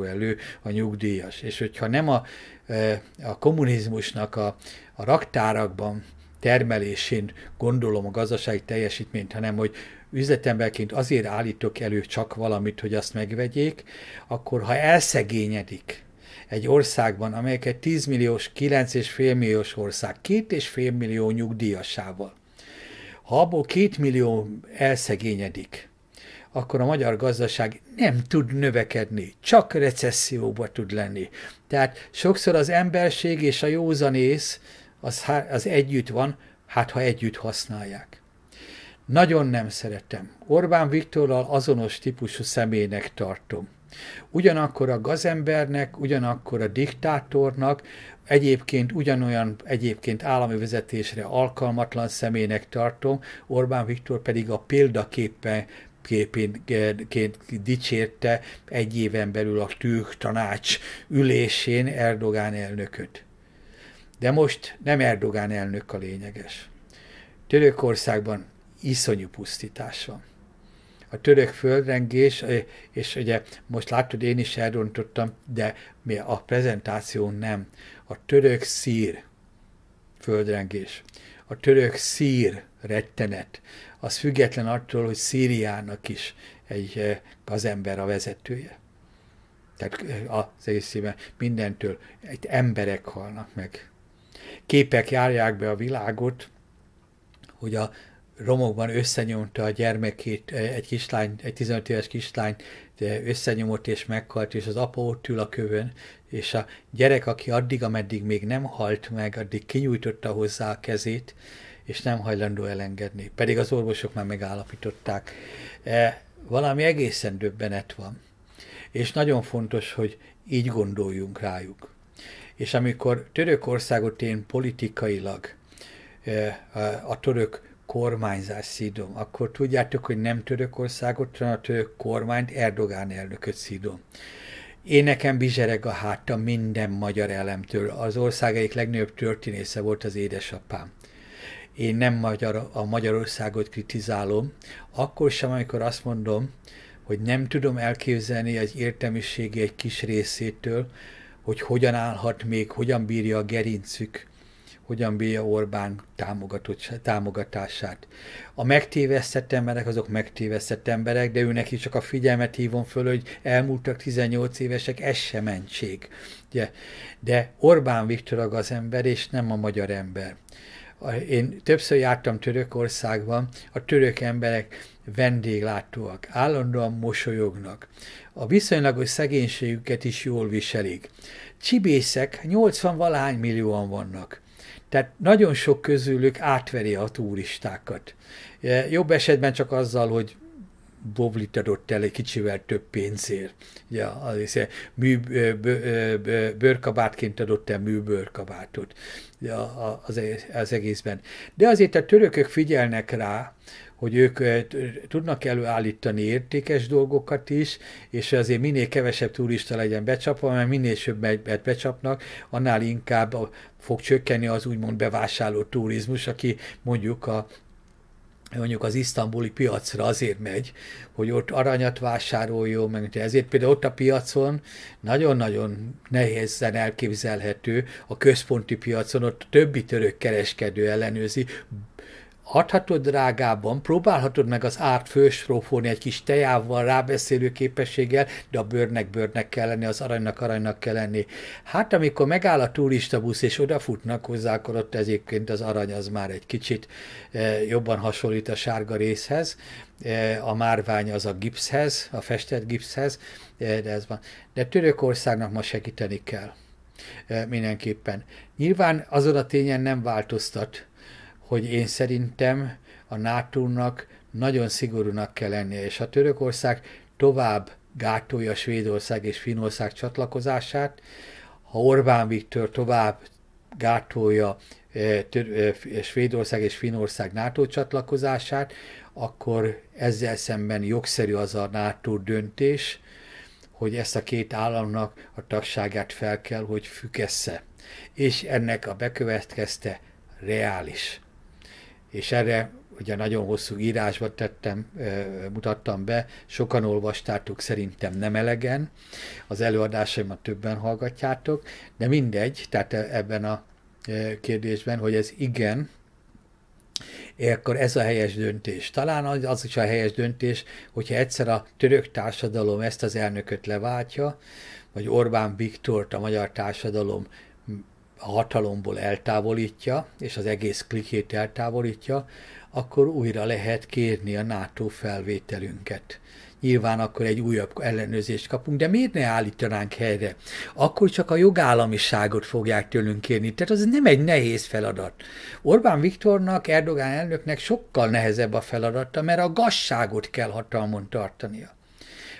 [SPEAKER 1] elő a nyugdíjas. És hogyha nem a, e, a kommunizmusnak a, a raktárakban termelésén gondolom a gazdasági teljesítményt, hanem hogy üzletemberként azért állítok elő csak valamit, hogy azt megvegyék, akkor ha elszegényedik, egy országban, amelyek egy 10 milliós, 9,5 milliós ország, 2,5 millió nyugdíjasával, ha abból 2 millió elszegényedik, akkor a magyar gazdaság nem tud növekedni, csak recesszióba tud lenni. Tehát sokszor az emberség és a józanész az, az együtt van, hát ha együtt használják. Nagyon nem szeretem. Orbán Viktorral azonos típusú személynek tartom. Ugyanakkor a gazembernek, ugyanakkor a diktátornak, egyébként ugyanolyan egyébként állami vezetésre alkalmatlan személynek tartom, Orbán Viktor pedig a példaképpen képén dicsérte egy éven belül a tűk tanács ülésén Erdogán elnököt. De most nem Erdogán elnök a lényeges. Törökországban iszonyú pusztítás van a török földrengés, eh, és ugye most látod, én is elrontottam, de mi a prezentáció nem. A török szír földrengés, a török szír rettenet, az független attól, hogy Szíriának is egy eh, gazember a vezetője. Tehát eh, az egészében mindentől egy emberek halnak meg. Képek járják be a világot, hogy a romokban összenyomta a gyermekét, eh, egy kislány, egy 15 éves kislány összenyomott és meghalt, és az apa ott ül a kövön, és a gyerek, aki addig, ameddig még nem halt meg, addig kinyújtotta hozzá a kezét, és nem hajlandó elengedni. Pedig az orvosok már megállapították. E, valami egészen döbbenet van. És nagyon fontos, hogy így gondoljunk rájuk. És amikor Törökországot én politikailag eh, a török kormányzás szídom, akkor tudjátok, hogy nem Törökországot, hanem a török kormányt, Erdogán elnököt szídom. Én nekem bizsereg a hátam minden magyar elemtől. Az ország egyik legnagyobb történésze volt az édesapám. Én nem magyar, a Magyarországot kritizálom, akkor sem, amikor azt mondom, hogy nem tudom elképzelni az értelmiségi egy kis részétől, hogy hogyan állhat még, hogyan bírja a gerincük, hogyan bírja Orbán támogatását. A megtévesztett emberek azok megtévesztett emberek, de őnek is csak a figyelmet hívom föl, hogy elmúltak 18 évesek, ez sem mentség. De, De Orbán Viktor az ember, és nem a magyar ember. Én többször jártam Törökországban, a török emberek vendéglátóak, állandóan mosolyognak. A viszonylagos szegénységüket is jól viselik. Csibészek 80 valahány millióan vannak. Tehát nagyon sok közülük átveri a turistákat. E, jobb esetben csak azzal, hogy boblit adott el egy kicsivel több pénzért. Ugye, az hiszem, mű, bőrkabátként adott el műbőrkabátot az, az egészben. De azért a törökök figyelnek rá, hogy ők eh, tudnak előállítani értékes dolgokat is, és azért minél kevesebb turista legyen becsapva, mert minél többet becsapnak, annál inkább fog csökkenni az úgymond bevásárló turizmus, aki mondjuk a mondjuk az isztambuli piacra azért megy, hogy ott aranyat vásároljon, meg ezért például ott a piacon nagyon-nagyon nehézen elképzelhető, a központi piacon ott többi török kereskedő ellenőzi, adhatod drágában, próbálhatod meg az árt fősrófolni egy kis tejával, rábeszélő képességgel, de a bőrnek bőrnek kell lenni, az aranynak aranynak kell lenni. Hát amikor megáll a busz és odafutnak hozzá, akkor ott egyébként az arany az már egy kicsit eh, jobban hasonlít a sárga részhez, eh, a márvány az a gipszhez, a festett gipszhez, eh, de ez van. De Törökországnak ma segíteni kell mindenképpen. Nyilván azon a tényen nem változtat, hogy én szerintem a NATO-nak nagyon szigorúnak kell lennie, és a Törökország tovább gátolja Svédország és Finország csatlakozását, ha Orbán Viktor tovább gátolja eh, eh, eh, Svédország és Finország NATO csatlakozását, akkor ezzel szemben jogszerű az a NATO döntés, hogy ezt a két államnak a tagságát fel kell, hogy függesse. És ennek a bekövetkezte reális és erre ugye nagyon hosszú írásba tettem, mutattam be, sokan olvastátok, szerintem nem elegen, az előadásaimat többen hallgatjátok, de mindegy, tehát e- ebben a kérdésben, hogy ez igen, akkor ez a helyes döntés. Talán az is a helyes döntés, hogyha egyszer a török társadalom ezt az elnököt leváltja, vagy Orbán Viktort a magyar társadalom a hatalomból eltávolítja, és az egész klikét eltávolítja, akkor újra lehet kérni a NATO felvételünket. Nyilván akkor egy újabb ellenőrzést kapunk, de miért ne állítanánk helyre? Akkor csak a jogállamiságot fogják tőlünk kérni. Tehát az nem egy nehéz feladat. Orbán Viktornak, Erdogán elnöknek sokkal nehezebb a feladata, mert a gazságot kell hatalmon tartania.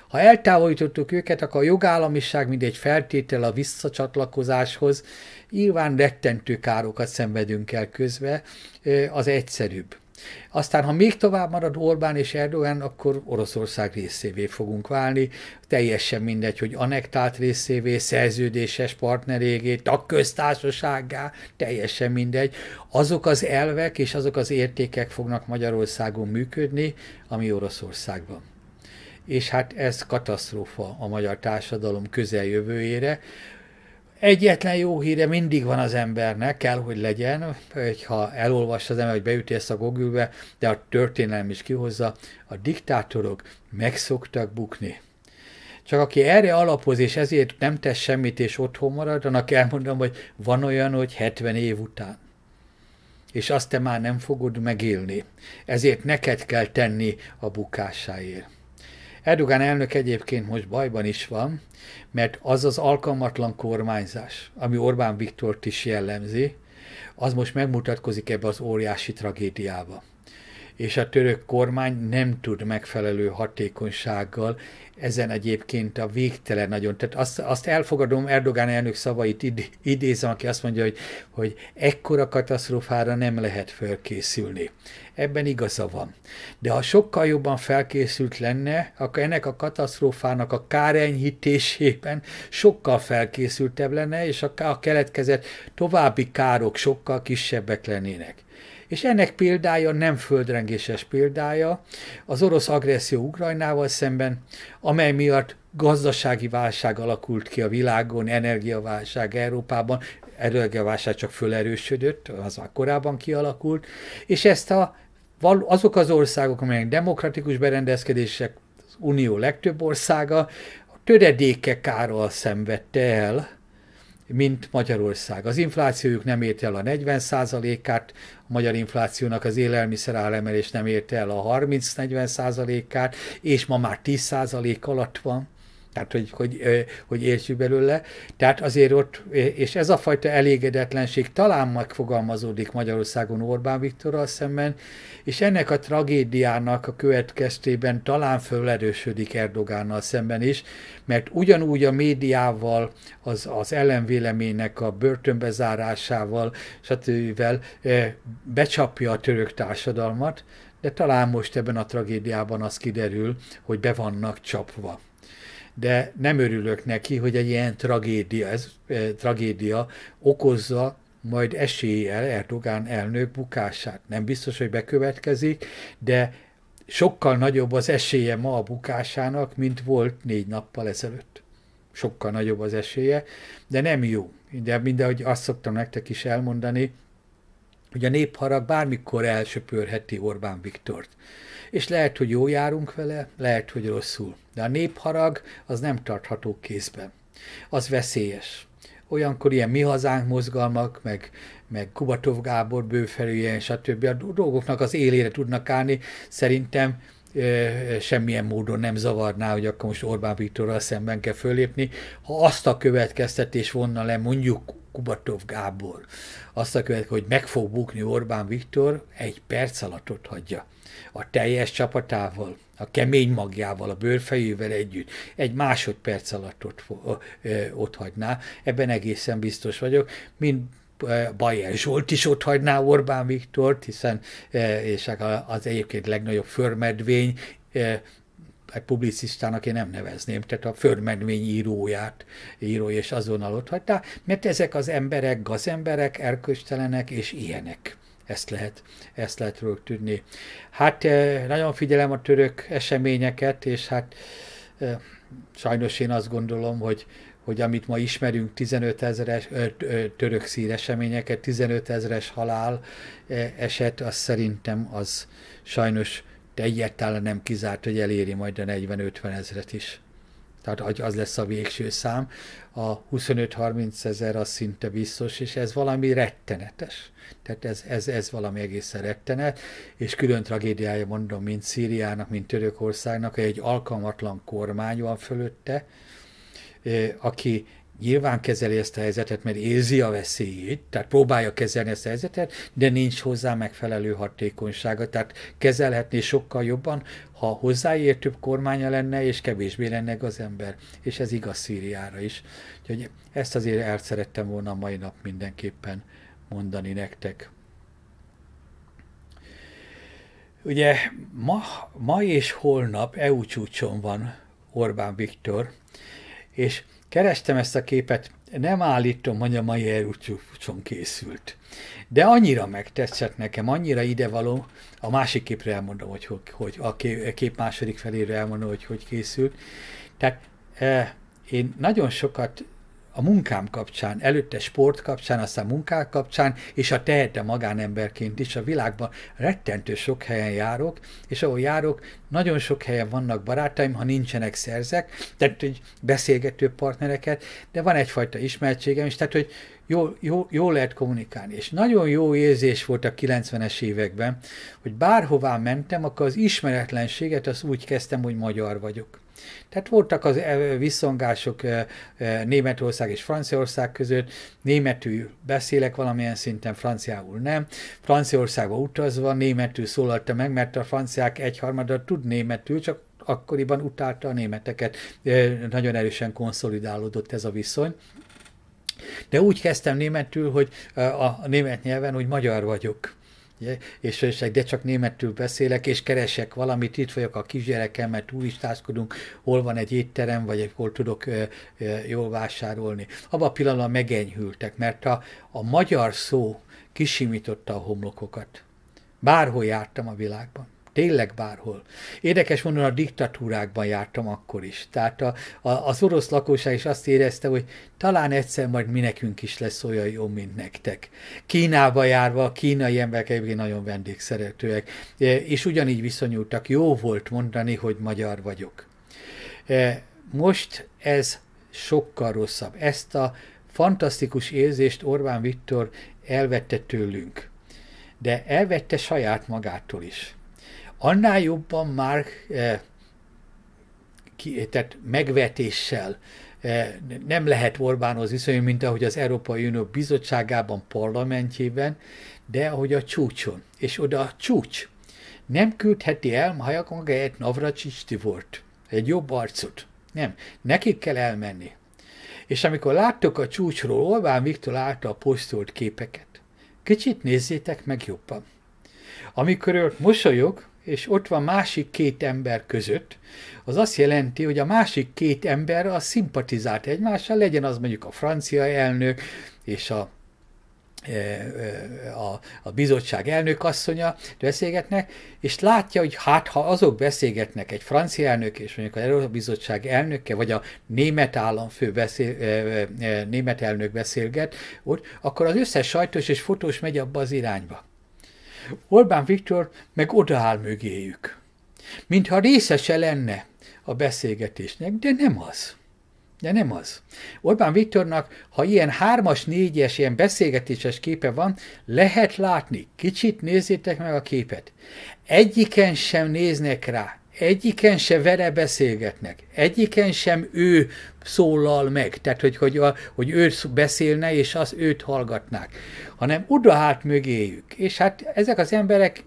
[SPEAKER 1] Ha eltávolítottuk őket, akkor a jogállamiság mint egy feltétel a visszacsatlakozáshoz, nyilván rettentő károkat szenvedünk el közve, az egyszerűbb. Aztán, ha még tovább marad Orbán és Erdogan, akkor Oroszország részévé fogunk válni. Teljesen mindegy, hogy anektált részévé, szerződéses partnerégé, tagköztársasággá, teljesen mindegy. Azok az elvek és azok az értékek fognak Magyarországon működni, ami Oroszországban és hát ez katasztrófa a magyar társadalom közeljövőjére. Egyetlen jó híre mindig van az embernek, kell, hogy legyen, ha elolvassa az ember, hogy beüti ezt a gogülbe, de a történelem is kihozza, a diktátorok meg szoktak bukni. Csak aki erre alapoz, és ezért nem tesz semmit, és otthon marad, annak elmondom, hogy van olyan, hogy 70 év után és azt te már nem fogod megélni. Ezért neked kell tenni a bukásáért. Erdogan elnök egyébként most bajban is van, mert az az alkalmatlan kormányzás, ami Orbán Viktort is jellemzi, az most megmutatkozik ebbe az óriási tragédiába és a török kormány nem tud megfelelő hatékonysággal ezen egyébként a végtelen nagyon. Tehát azt, azt elfogadom, Erdogán elnök szavait id, idézem, aki azt mondja, hogy, hogy ekkora katasztrófára nem lehet felkészülni. Ebben igaza van. De ha sokkal jobban felkészült lenne, akkor ennek a katasztrófának a kárenyhítésében sokkal felkészültebb lenne, és a, a keletkezett további károk sokkal kisebbek lennének. És ennek példája nem földrengéses példája az orosz agresszió Ukrajnával szemben, amely miatt gazdasági válság alakult ki a világon, energiaválság Európában, energiaválság csak fölerősödött, az már korábban kialakult, és ezt a, azok az országok, amelyek demokratikus berendezkedések, az Unió legtöbb országa, töredékek ára szenvedte el, mint Magyarország. Az inflációjuk nem ért el a 40%-át, a magyar inflációnak az élelmiszer állemelés nem érte el a 30-40%-át, és ma már 10% alatt van tehát hogy, hogy, hogy értsük belőle. Tehát azért ott, és ez a fajta elégedetlenség talán megfogalmazódik Magyarországon Orbán Viktorral szemben, és ennek a tragédiának a következtében talán fölerősödik Erdogánnal szemben is, mert ugyanúgy a médiával, az, az ellenvéleménynek a börtönbezárásával, stb. becsapja a török társadalmat, de talán most ebben a tragédiában az kiderül, hogy be vannak csapva de nem örülök neki, hogy egy ilyen tragédia, ez, eh, tragédia okozza majd eséllyel Erdogán elnök bukását. Nem biztos, hogy bekövetkezik, de sokkal nagyobb az esélye ma a bukásának, mint volt négy nappal ezelőtt. Sokkal nagyobb az esélye, de nem jó. De mindenhogy azt szoktam nektek is elmondani, hogy a népharag bármikor elsöpörheti Orbán Viktort és lehet, hogy jó járunk vele, lehet, hogy rosszul. De a népharag az nem tartható kézben. Az veszélyes. Olyankor ilyen mi hazánk mozgalmak, meg, meg Kubatov Gábor bőfelügyen, stb. A dolgoknak az élére tudnak állni. Szerintem semmilyen módon nem zavarná, hogy akkor most Orbán Viktorral szemben kell fölépni. Ha azt a következtetés vonna le mondjuk Kubatov Gábor, azt a következtetés, hogy meg fog bukni Orbán Viktor, egy perc alatt ott hagyja a teljes csapatával, a kemény magjával, a bőrfejűvel együtt egy másodperc alatt ott, ott hagyná. Ebben egészen biztos vagyok. mint Bajer Zsolt is ott hagyná Orbán Viktort, hiszen és hát az egyébként legnagyobb förmedvény egy hát publicistának én nem nevezném, tehát a förmedmény íróját, író és azonnal ott hagyták, mert ezek az emberek gazemberek, erköstelenek és ilyenek. Ezt lehet, ezt lehet róluk tudni. Hát eh, nagyon figyelem a török eseményeket, és hát eh, sajnos én azt gondolom, hogy, hogy amit ma ismerünk, 15 ezeres török szír eseményeket, 15 ezeres halál eh, eset, az szerintem az sajnos egyáltalán nem kizárt, hogy eléri majd a 40-50 ezret is tehát az lesz a végső szám. A 25-30 ezer az szinte biztos, és ez valami rettenetes. Tehát ez, ez, ez valami egészen rettenet, és külön tragédiája mondom, mint Szíriának, mint Törökországnak, egy alkalmatlan kormány van fölötte, eh, aki nyilván kezeli ezt a helyzetet, mert érzi a veszélyét, tehát próbálja kezelni ezt a helyzetet, de nincs hozzá megfelelő hatékonysága, tehát kezelhetné sokkal jobban, ha hozzáértőbb kormánya lenne, és kevésbé lenne az ember. És ez igaz Szíriára is. Úgyhogy ezt azért el szerettem volna a mai nap mindenképpen mondani nektek. Ugye ma, ma és holnap EU csúcson van Orbán Viktor, és Kerestem ezt a képet, nem állítom, hogy a mai elúcson készült. De annyira megtetszett nekem, annyira idevaló, a másik képre elmondom, hogy, hogy a kép második felére elmondom, hogy hogy készült. Tehát eh, én nagyon sokat a munkám kapcsán, előtte sport kapcsán, aztán munkák kapcsán, és a tehetem magánemberként is a világban rettentő sok helyen járok, és ahol járok, nagyon sok helyen vannak barátaim, ha nincsenek szerzek, tehát hogy beszélgető partnereket, de van egyfajta ismertségem is, tehát hogy jó, jó, jó lehet kommunikálni. És nagyon jó érzés volt a 90-es években, hogy bárhová mentem, akkor az ismeretlenséget azt úgy kezdtem, hogy magyar vagyok. Tehát voltak az eh, visszongások eh, eh, Németország és Franciaország között, németül beszélek valamilyen szinten, franciául nem. Franciaországba utazva németül szólalta meg, mert a franciák egyharmada tud németül, csak akkoriban utálta a németeket. Nagyon erősen konszolidálódott ez a viszony. De úgy kezdtem németül, hogy a német nyelven, hogy magyar vagyok. És ősek, de csak németül beszélek, és keresek valamit, itt vagyok a is turistáskodunk, hol van egy étterem, vagy hol tudok ö, ö, jól vásárolni. Abban a pillanatban megenyhültek, mert a, a magyar szó kisimította a homlokokat. Bárhol jártam a világban. Tényleg bárhol. Érdekes módon a diktatúrákban jártam akkor is. Tehát a, a, az orosz lakosság is azt érezte, hogy talán egyszer majd mi nekünk is lesz olyan jó, mint nektek. Kínába járva a kínai emberek egyébként nagyon vendégszeretőek, e, és ugyanígy viszonyultak. Jó volt mondani, hogy magyar vagyok. E, most ez sokkal rosszabb. Ezt a fantasztikus érzést Orbán Viktor elvette tőlünk, de elvette saját magától is annál jobban már eh, ki, tehát megvetéssel eh, nem lehet Orbánhoz viszonyulni, szóval mint ahogy az Európai Unió bizottságában, parlamentjében, de ahogy a csúcson. És oda a csúcs nem küldheti el Majakongáját Navracsics Tivort, egy jobb arcot. Nem, nekik kell elmenni. És amikor láttok a csúcsról, Orbán Viktor által posztolt képeket, kicsit nézzétek meg jobban. Amikor őt mosolyog, és ott van másik két ember között, az azt jelenti, hogy a másik két ember a szimpatizált egymással, legyen az mondjuk a francia elnök és a e, e, a, a bizottság elnök asszonya beszélgetnek, és látja, hogy hát ha azok beszélgetnek, egy francia elnök és mondjuk az Európai Bizottság elnöke, vagy a német államfő beszél, e, német elnök beszélget, ott, akkor az összes sajtós és fotós megy abba az irányba. Orbán Viktor meg odaáll mögéjük. Mintha részese lenne a beszélgetésnek, de nem az. De nem az. Orbán Viktornak, ha ilyen hármas, négyes, ilyen beszélgetéses képe van, lehet látni. Kicsit nézzétek meg a képet. Egyiken sem néznek rá egyiken se vele beszélgetnek, egyiken sem ő szólal meg, tehát hogy, hogy, a, hogy ő beszélne, és az őt hallgatnák, hanem oda hát mögéjük. És hát ezek az emberek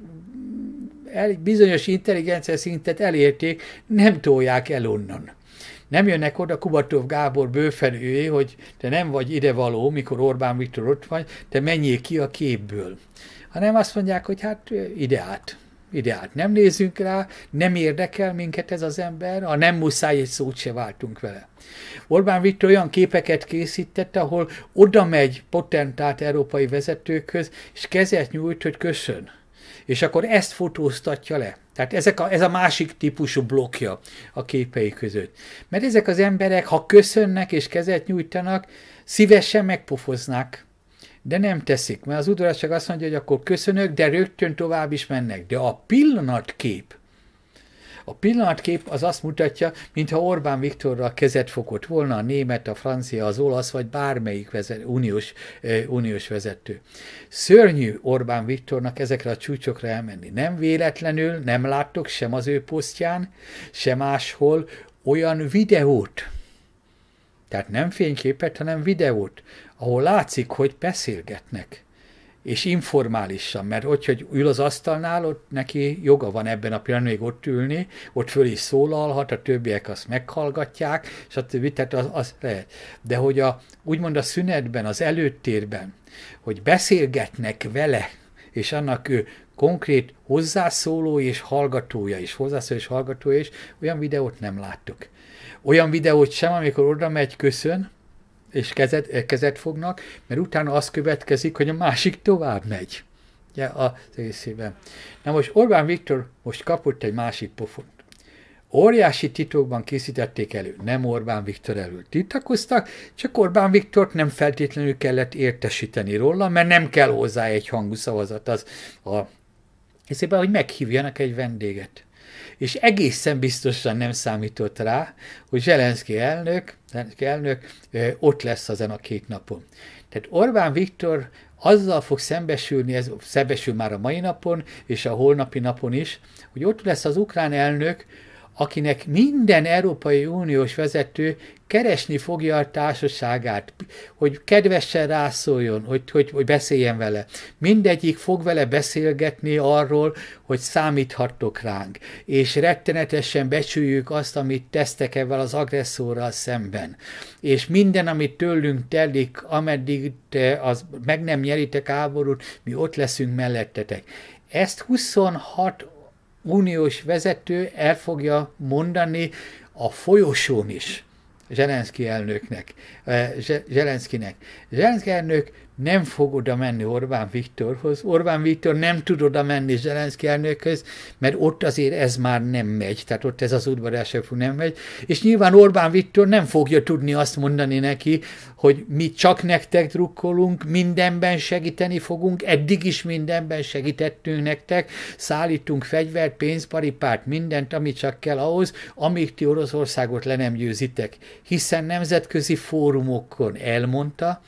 [SPEAKER 1] el, bizonyos intelligencia szintet elérték, nem tolják el onnan. Nem jönnek oda Kubatov Gábor bőfelőjé, hogy te nem vagy idevaló, mikor Orbán Viktor ott van, te menjél ki a képből. Hanem azt mondják, hogy hát ide át ideát nem nézünk rá, nem érdekel minket ez az ember, a nem muszáj egy szót se váltunk vele. Orbán Viktor olyan képeket készített, ahol oda megy potentált európai vezetőkhöz, és kezet nyújt, hogy köszön. És akkor ezt fotóztatja le. Tehát ezek a, ez a másik típusú blokja a képei között. Mert ezek az emberek, ha köszönnek és kezet nyújtanak, szívesen megpofoznák de nem teszik, mert az udvarság azt mondja, hogy akkor köszönök, de rögtön tovább is mennek. De a pillanatkép, a pillanatkép az azt mutatja, mintha Orbán Viktorral kezet fogott volna a német, a francia, az olasz, vagy bármelyik vezet, uniós, eh, uniós vezető. Szörnyű Orbán Viktornak ezekre a csúcsokra elmenni. Nem véletlenül nem láttok sem az ő posztján, sem máshol olyan videót, tehát nem fényképet, hanem videót, ahol látszik, hogy beszélgetnek, és informálisan, mert hogy, hogy ül az asztalnál, ott neki joga van ebben a pillanatban még ott ülni, ott föl is szólalhat, a többiek azt meghallgatják, stb. Tehát az, az lehet. De hogy a, úgymond a szünetben, az előttérben, hogy beszélgetnek vele, és annak ő konkrét hozzászóló és hallgatója is, hozzászóló és hallgatója is, olyan videót nem láttuk. Olyan videót sem, amikor oda megy, köszön, és kezet, eh, kezet fognak, mert utána az következik, hogy a másik tovább megy. Ugye, az egészében. Na most Orbán Viktor most kapott egy másik pofont. Óriási titokban készítették elő, nem Orbán Viktor elől titakoztak, csak Orbán Viktort nem feltétlenül kellett értesíteni róla, mert nem kell hozzá egy hangú szavazat az a, hiszében, hogy meghívjanak egy vendéget és egészen biztosan nem számított rá, hogy Zelenszky elnök, Zelenszky elnök ott lesz ezen a két napon. Tehát Orbán Viktor azzal fog szembesülni, ez szembesül már a mai napon és a holnapi napon is, hogy ott lesz az ukrán elnök, akinek minden Európai Uniós vezető keresni fogja a társaságát, hogy kedvesen rászóljon, hogy, hogy, hogy beszéljen vele. Mindegyik fog vele beszélgetni arról, hogy számíthattok ránk, és rettenetesen becsüljük azt, amit tesztek ebben az agresszorral szemben. És minden, amit tőlünk telik, ameddig te az, meg nem nyeritek háborút, mi ott leszünk mellettetek. Ezt 26 uniós vezető el fogja mondani a folyosón is Zelenszky elnöknek, eh, Zelenszkinek. Zelenszki elnök nem fog oda menni Orbán Viktorhoz. Orbán Viktor nem tud oda menni Zelenszky elnökhöz, mert ott azért ez már nem megy, tehát ott ez az udvarások nem megy. És nyilván Orbán Viktor nem fogja tudni azt mondani neki, hogy mi csak nektek drukkolunk, mindenben segíteni fogunk, eddig is mindenben segítettünk nektek, szállítunk fegyvert, pénzparipát, mindent, amit csak kell ahhoz, amíg ti Oroszországot le nem győzitek. Hiszen nemzetközi fórumokon elmondta,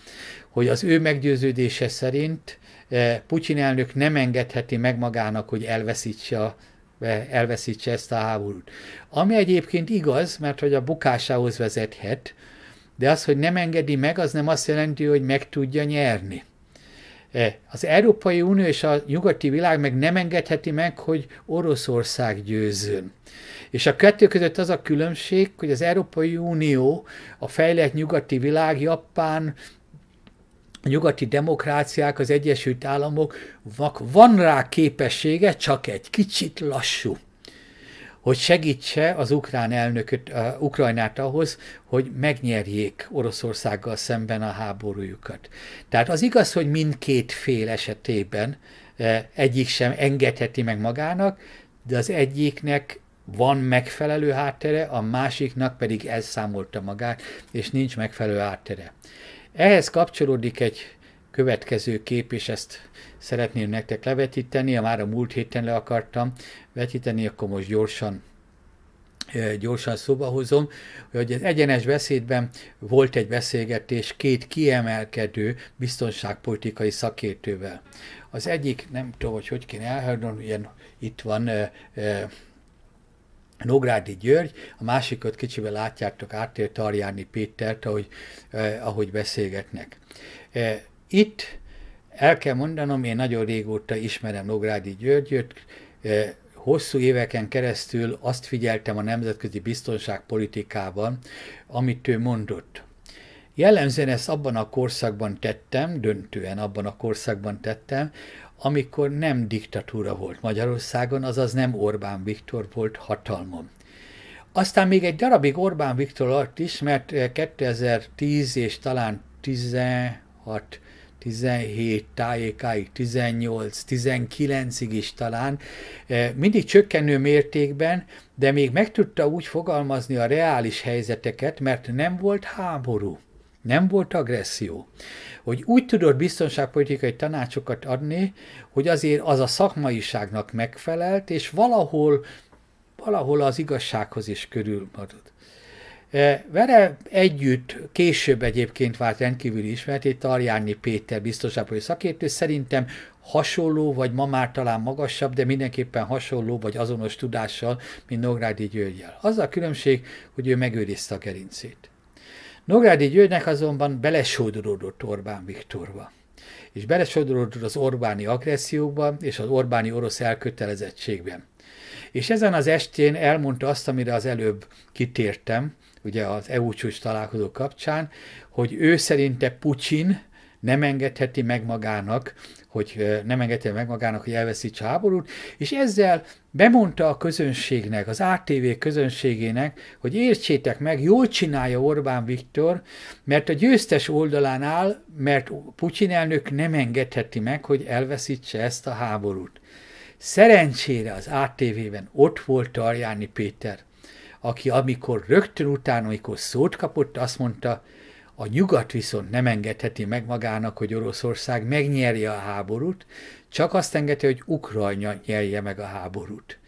[SPEAKER 1] hogy az ő meggyőződése szerint eh, Putyin elnök nem engedheti meg magának, hogy elveszítse a elveszítse ezt a háborút. Ami egyébként igaz, mert hogy a bukásához vezethet, de az, hogy nem engedi meg, az nem azt jelenti, hogy meg tudja nyerni. Eh, az Európai Unió és a nyugati világ meg nem engedheti meg, hogy Oroszország győzzön. És a kettő között az a különbség, hogy az Európai Unió, a fejlett nyugati világ, Japán, a nyugati demokráciák, az Egyesült Államok van rá képessége, csak egy kicsit lassú hogy segítse az ukrán elnököt, uh, Ukrajnát ahhoz, hogy megnyerjék Oroszországgal szemben a háborújukat. Tehát az igaz, hogy mindkét fél esetében uh, egyik sem engedheti meg magának, de az egyiknek van megfelelő háttere, a másiknak pedig elszámolta magát, és nincs megfelelő háttere. Ehhez kapcsolódik egy következő kép, és ezt szeretném nektek levetíteni, ha már a múlt héten le akartam vetíteni, akkor most gyorsan gyorsan szóba hozom, hogy az egyenes beszédben volt egy beszélgetés két kiemelkedő biztonságpolitikai szakértővel. Az egyik, nem tudom, hogy hogy kéne elhagynom, ilyen itt van Nográdi György, a másikat kicsiben látjátok áttér Tarjáni Pétert, ahogy, eh, ahogy beszélgetnek. Eh, itt el kell mondanom, én nagyon régóta ismerem Nográdi Györgyöt, eh, hosszú éveken keresztül azt figyeltem a nemzetközi biztonságpolitikában, amit ő mondott. Jellemzően ezt abban a korszakban tettem, döntően abban a korszakban tettem, amikor nem diktatúra volt Magyarországon, azaz nem Orbán Viktor volt hatalmon. Aztán még egy darabig Orbán Viktor alatt is, mert 2010 eh, és talán 16 17 tájékáig, 18-19-ig is talán, eh, mindig csökkenő mértékben, de még meg tudta úgy fogalmazni a reális helyzeteket, mert nem volt háború. Nem volt agresszió. Hogy úgy tudott biztonságpolitikai tanácsokat adni, hogy azért az a szakmaiságnak megfelelt, és valahol, valahol az igazsághoz is körülmadott. E, vele együtt később egyébként vált rendkívüli ismerté Tarjáni Péter biztonságpolitikai szakértő, szerintem hasonló, vagy ma már talán magasabb, de mindenképpen hasonló, vagy azonos tudással, mint Nográdi Györgyel. Az a különbség, hogy ő megőrizte a gerincét. Nográdi Györgynek azonban belesodródott Orbán Viktorba és belesodródott az Orbáni agresszióba és az Orbáni orosz elkötelezettségbe. És ezen az estén elmondta azt, amire az előbb kitértem, ugye az EU csúcs találkozó kapcsán, hogy ő szerinte Putyin nem engedheti meg magának hogy nem engedte meg magának, hogy elveszítse a háborút, és ezzel bemondta a közönségnek, az ATV közönségének, hogy értsétek meg, jól csinálja Orbán Viktor, mert a győztes oldalán áll, mert Putyin elnök nem engedheti meg, hogy elveszítse ezt a háborút. Szerencsére az ATV-ben ott volt Tarjáni Péter, aki amikor rögtön utána, amikor szót kapott, azt mondta, a nyugat viszont nem engedheti meg magának, hogy Oroszország megnyerje a háborút, csak azt engedi, hogy Ukrajna nyerje meg a háborút.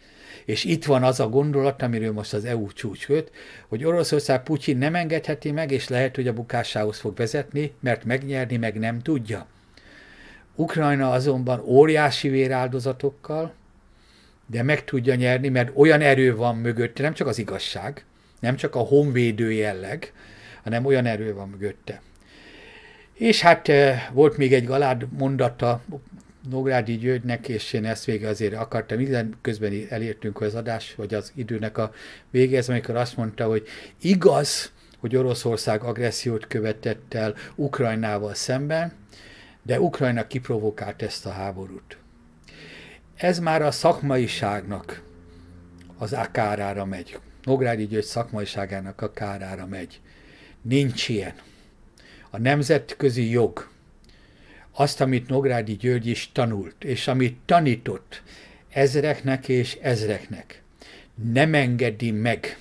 [SPEAKER 1] És itt van az a gondolat, amiről most az EU csúcs köt, hogy Oroszország Putyin nem engedheti meg, és lehet, hogy a bukásához fog vezetni, mert megnyerni meg nem tudja. Ukrajna azonban óriási véráldozatokkal, de meg tudja nyerni, mert olyan erő van mögött, nem csak az igazság, nem csak a honvédő jelleg, hanem olyan erő van mögötte. És hát eh, volt még egy galád mondata Nógrádi Györgynek, és én ezt végig azért akartam, minden közben elértünk az adás, vagy az időnek a végez, amikor azt mondta, hogy igaz, hogy Oroszország agressziót követett el Ukrajnával szemben, de Ukrajna kiprovokált ezt a háborút. Ez már a szakmaiságnak az akárára megy. Nógrádi György szakmaiságának a kárára megy. Nincs ilyen. A nemzetközi jog azt, amit Nográdi György is tanult, és amit tanított ezreknek és ezreknek, nem engedi meg,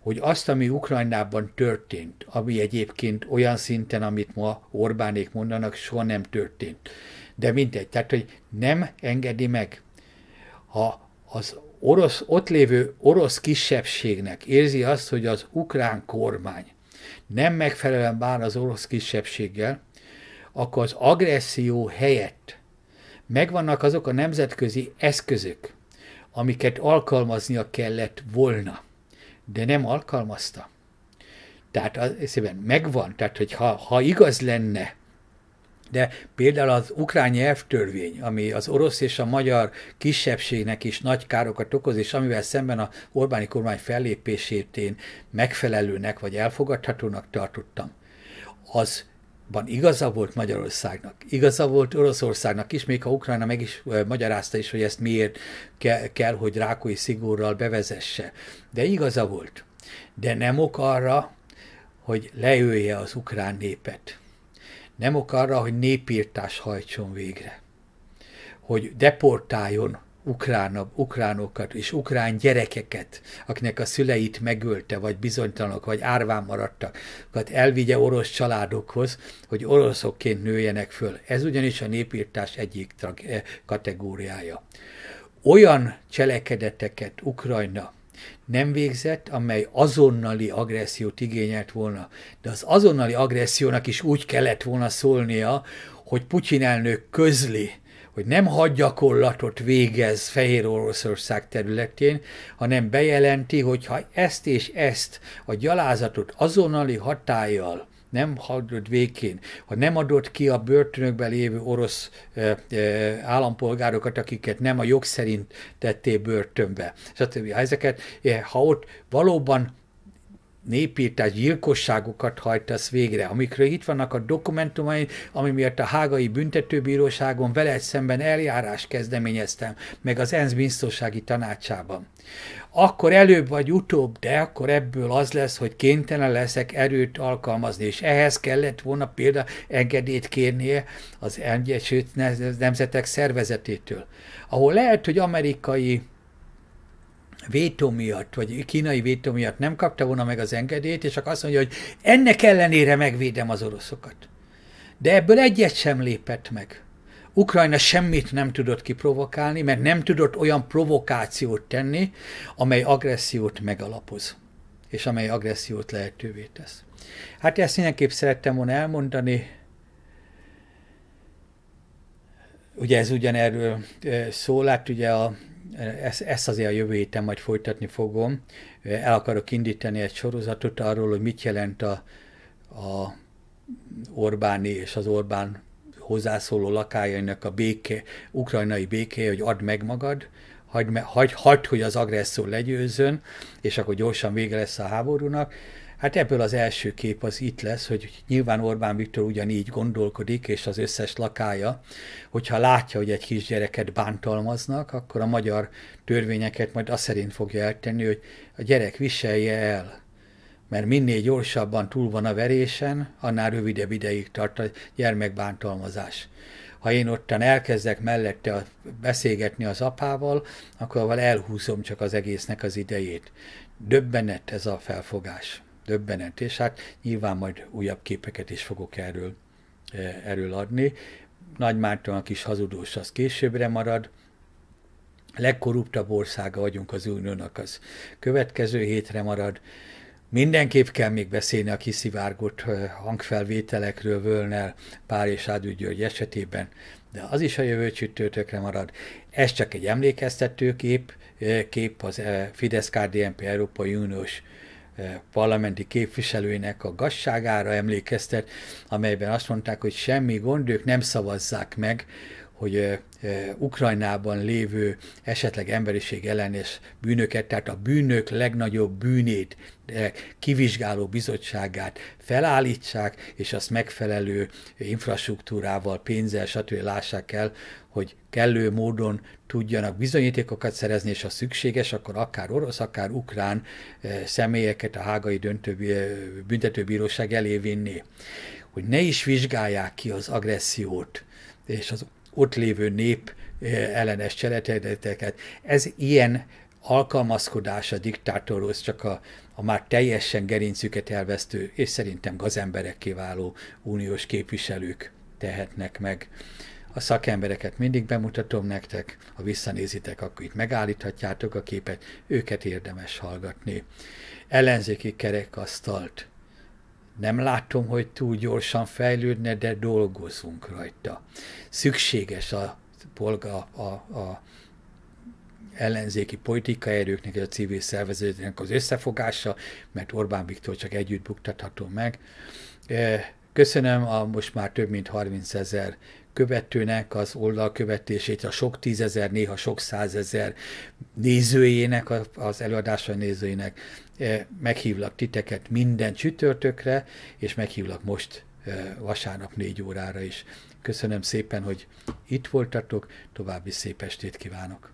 [SPEAKER 1] hogy azt, ami Ukrajnában történt, ami egyébként olyan szinten, amit ma Orbánék mondanak, soha nem történt. De mindegy, tehát, hogy nem engedi meg. Ha az orosz, ott lévő orosz kisebbségnek érzi azt, hogy az ukrán kormány nem megfelelően bár az orosz kisebbséggel, akkor az agresszió helyett megvannak azok a nemzetközi eszközök, amiket alkalmaznia kellett volna, de nem alkalmazta. Tehát az, megvan, tehát hogy ha, ha igaz lenne, de például az ukrán nyelvtörvény, ami az orosz és a magyar kisebbségnek is nagy károkat okoz, és amivel szemben a Orbáni kormány fellépését én megfelelőnek vagy elfogadhatónak tartottam, az van igaza volt Magyarországnak, igaza volt Oroszországnak is, még ha Ukrajna meg is ö, magyarázta is, hogy ezt miért ke- kell, hogy rákói szigorral bevezesse. De igaza volt. De nem ok arra, hogy leülje az ukrán népet nem ok arra, hogy népírtás hajtson végre, hogy deportáljon ukránabb, ukránokat és ukrán gyerekeket, akinek a szüleit megölte, vagy bizonytalanok, vagy árván maradtak, elvigye orosz családokhoz, hogy oroszokként nőjenek föl. Ez ugyanis a népírtás egyik kategóriája. Olyan cselekedeteket Ukrajna nem végzett, amely azonnali agressziót igényelt volna. De az azonnali agressziónak is úgy kellett volna szólnia, hogy Putyin elnök közli, hogy nem gyakorlatot végez Fehér Oroszország területén, hanem bejelenti, hogy ha ezt és ezt a gyalázatot azonnali hatállyal nem hagyod végén, ha nem adod ki a börtönökben lévő orosz ö, ö, állampolgárokat, akiket nem a jog szerint tettél börtönbe, stb. Ezeket, eh, ha ott valóban népírtás, gyilkosságokat hajtasz végre, amikről itt vannak a dokumentumai, ami miatt a hágai büntetőbíróságon veled szemben eljárás kezdeményeztem, meg az ENSZ biztonsági tanácsában akkor előbb vagy utóbb, de akkor ebből az lesz, hogy kénytelen leszek erőt alkalmazni, és ehhez kellett volna példa engedélyt kérnie az Egyesült Nemzetek Szervezetétől, ahol lehet, hogy amerikai vétó miatt, vagy kínai vétó miatt nem kapta volna meg az engedélyt, és akkor azt mondja, hogy ennek ellenére megvédem az oroszokat. De ebből egyet sem lépett meg. Ukrajna semmit nem tudott kiprovokálni, mert nem tudott olyan provokációt tenni, amely agressziót megalapoz, és amely agressziót lehetővé tesz. Hát ezt mindenképp szerettem volna elmondani. Ugye ez ugyanerről szól, hát ugye a, ezt, ezt azért a jövő héten majd folytatni fogom. El akarok indítani egy sorozatot arról, hogy mit jelent a, a Orbáni és az Orbán hozzászóló lakájainak a béke, ukrajnai béké, hogy add meg magad, hagyd, hagy, hagy, hogy az agresszor legyőzön, és akkor gyorsan vége lesz a háborúnak. Hát ebből az első kép az itt lesz, hogy nyilván Orbán Viktor ugyanígy gondolkodik, és az összes lakája, hogyha látja, hogy egy kisgyereket bántalmaznak, akkor a magyar törvényeket majd azt szerint fogja eltenni, hogy a gyerek viselje el mert minél gyorsabban túl van a verésen, annál rövidebb ideig tart a gyermekbántalmazás. Ha én ottan elkezdek mellette beszélgetni az apával, akkor elhúzom csak az egésznek az idejét. Döbbenet ez a felfogás. Döbbenet, és hát nyilván majd újabb képeket is fogok erről, e, erről adni. Nagy Márton a kis hazudós az későbbre marad, legkorruptabb országa vagyunk az uniónak, az következő hétre marad, Mindenképp kell még beszélni a kiszivárgott hangfelvételekről Völner, Pál és Ádű György esetében, de az is a jövő csütörtökre marad. Ez csak egy emlékeztető kép, kép az Fidesz-KDNP Európai Uniós parlamenti képviselőinek a gazságára emlékeztet, amelyben azt mondták, hogy semmi gond, ők nem szavazzák meg hogy Ukrajnában lévő esetleg emberiség ellenes bűnöket, tehát a bűnök legnagyobb bűnét kivizsgáló bizottságát felállítsák, és azt megfelelő infrastruktúrával, pénzzel, stb. lássák el, hogy kellő módon tudjanak bizonyítékokat szerezni, és ha szükséges, akkor akár orosz, akár ukrán személyeket a hágai döntő, büntetőbíróság elé vinni. Hogy ne is vizsgálják ki az agressziót, és az ott lévő nép ellenes cselekedeteket. Ez ilyen alkalmazkodás a diktátorhoz csak a, a már teljesen gerincüket elvesztő, és szerintem gazemberek kiváló uniós képviselők tehetnek meg. A szakembereket mindig bemutatom nektek, ha visszanézitek, akkor itt megállíthatjátok a képet, őket érdemes hallgatni. Ellenzéki kerekasztalt nem látom, hogy túl gyorsan fejlődne, de dolgozunk rajta. Szükséges a, polga, a, a ellenzéki politikai erőknek és a civil szervezeteknek az összefogása, mert Orbán Viktor csak együtt buktatható meg. E, köszönöm a most már több mint 30 ezer követőnek az oldal követését, a sok tízezer, néha sok százezer nézőjének, az előadásra nézőjének, E, meghívlak titeket minden csütörtökre, és meghívlak most e, vasárnap négy órára is. Köszönöm szépen, hogy itt voltatok, további szép estét kívánok!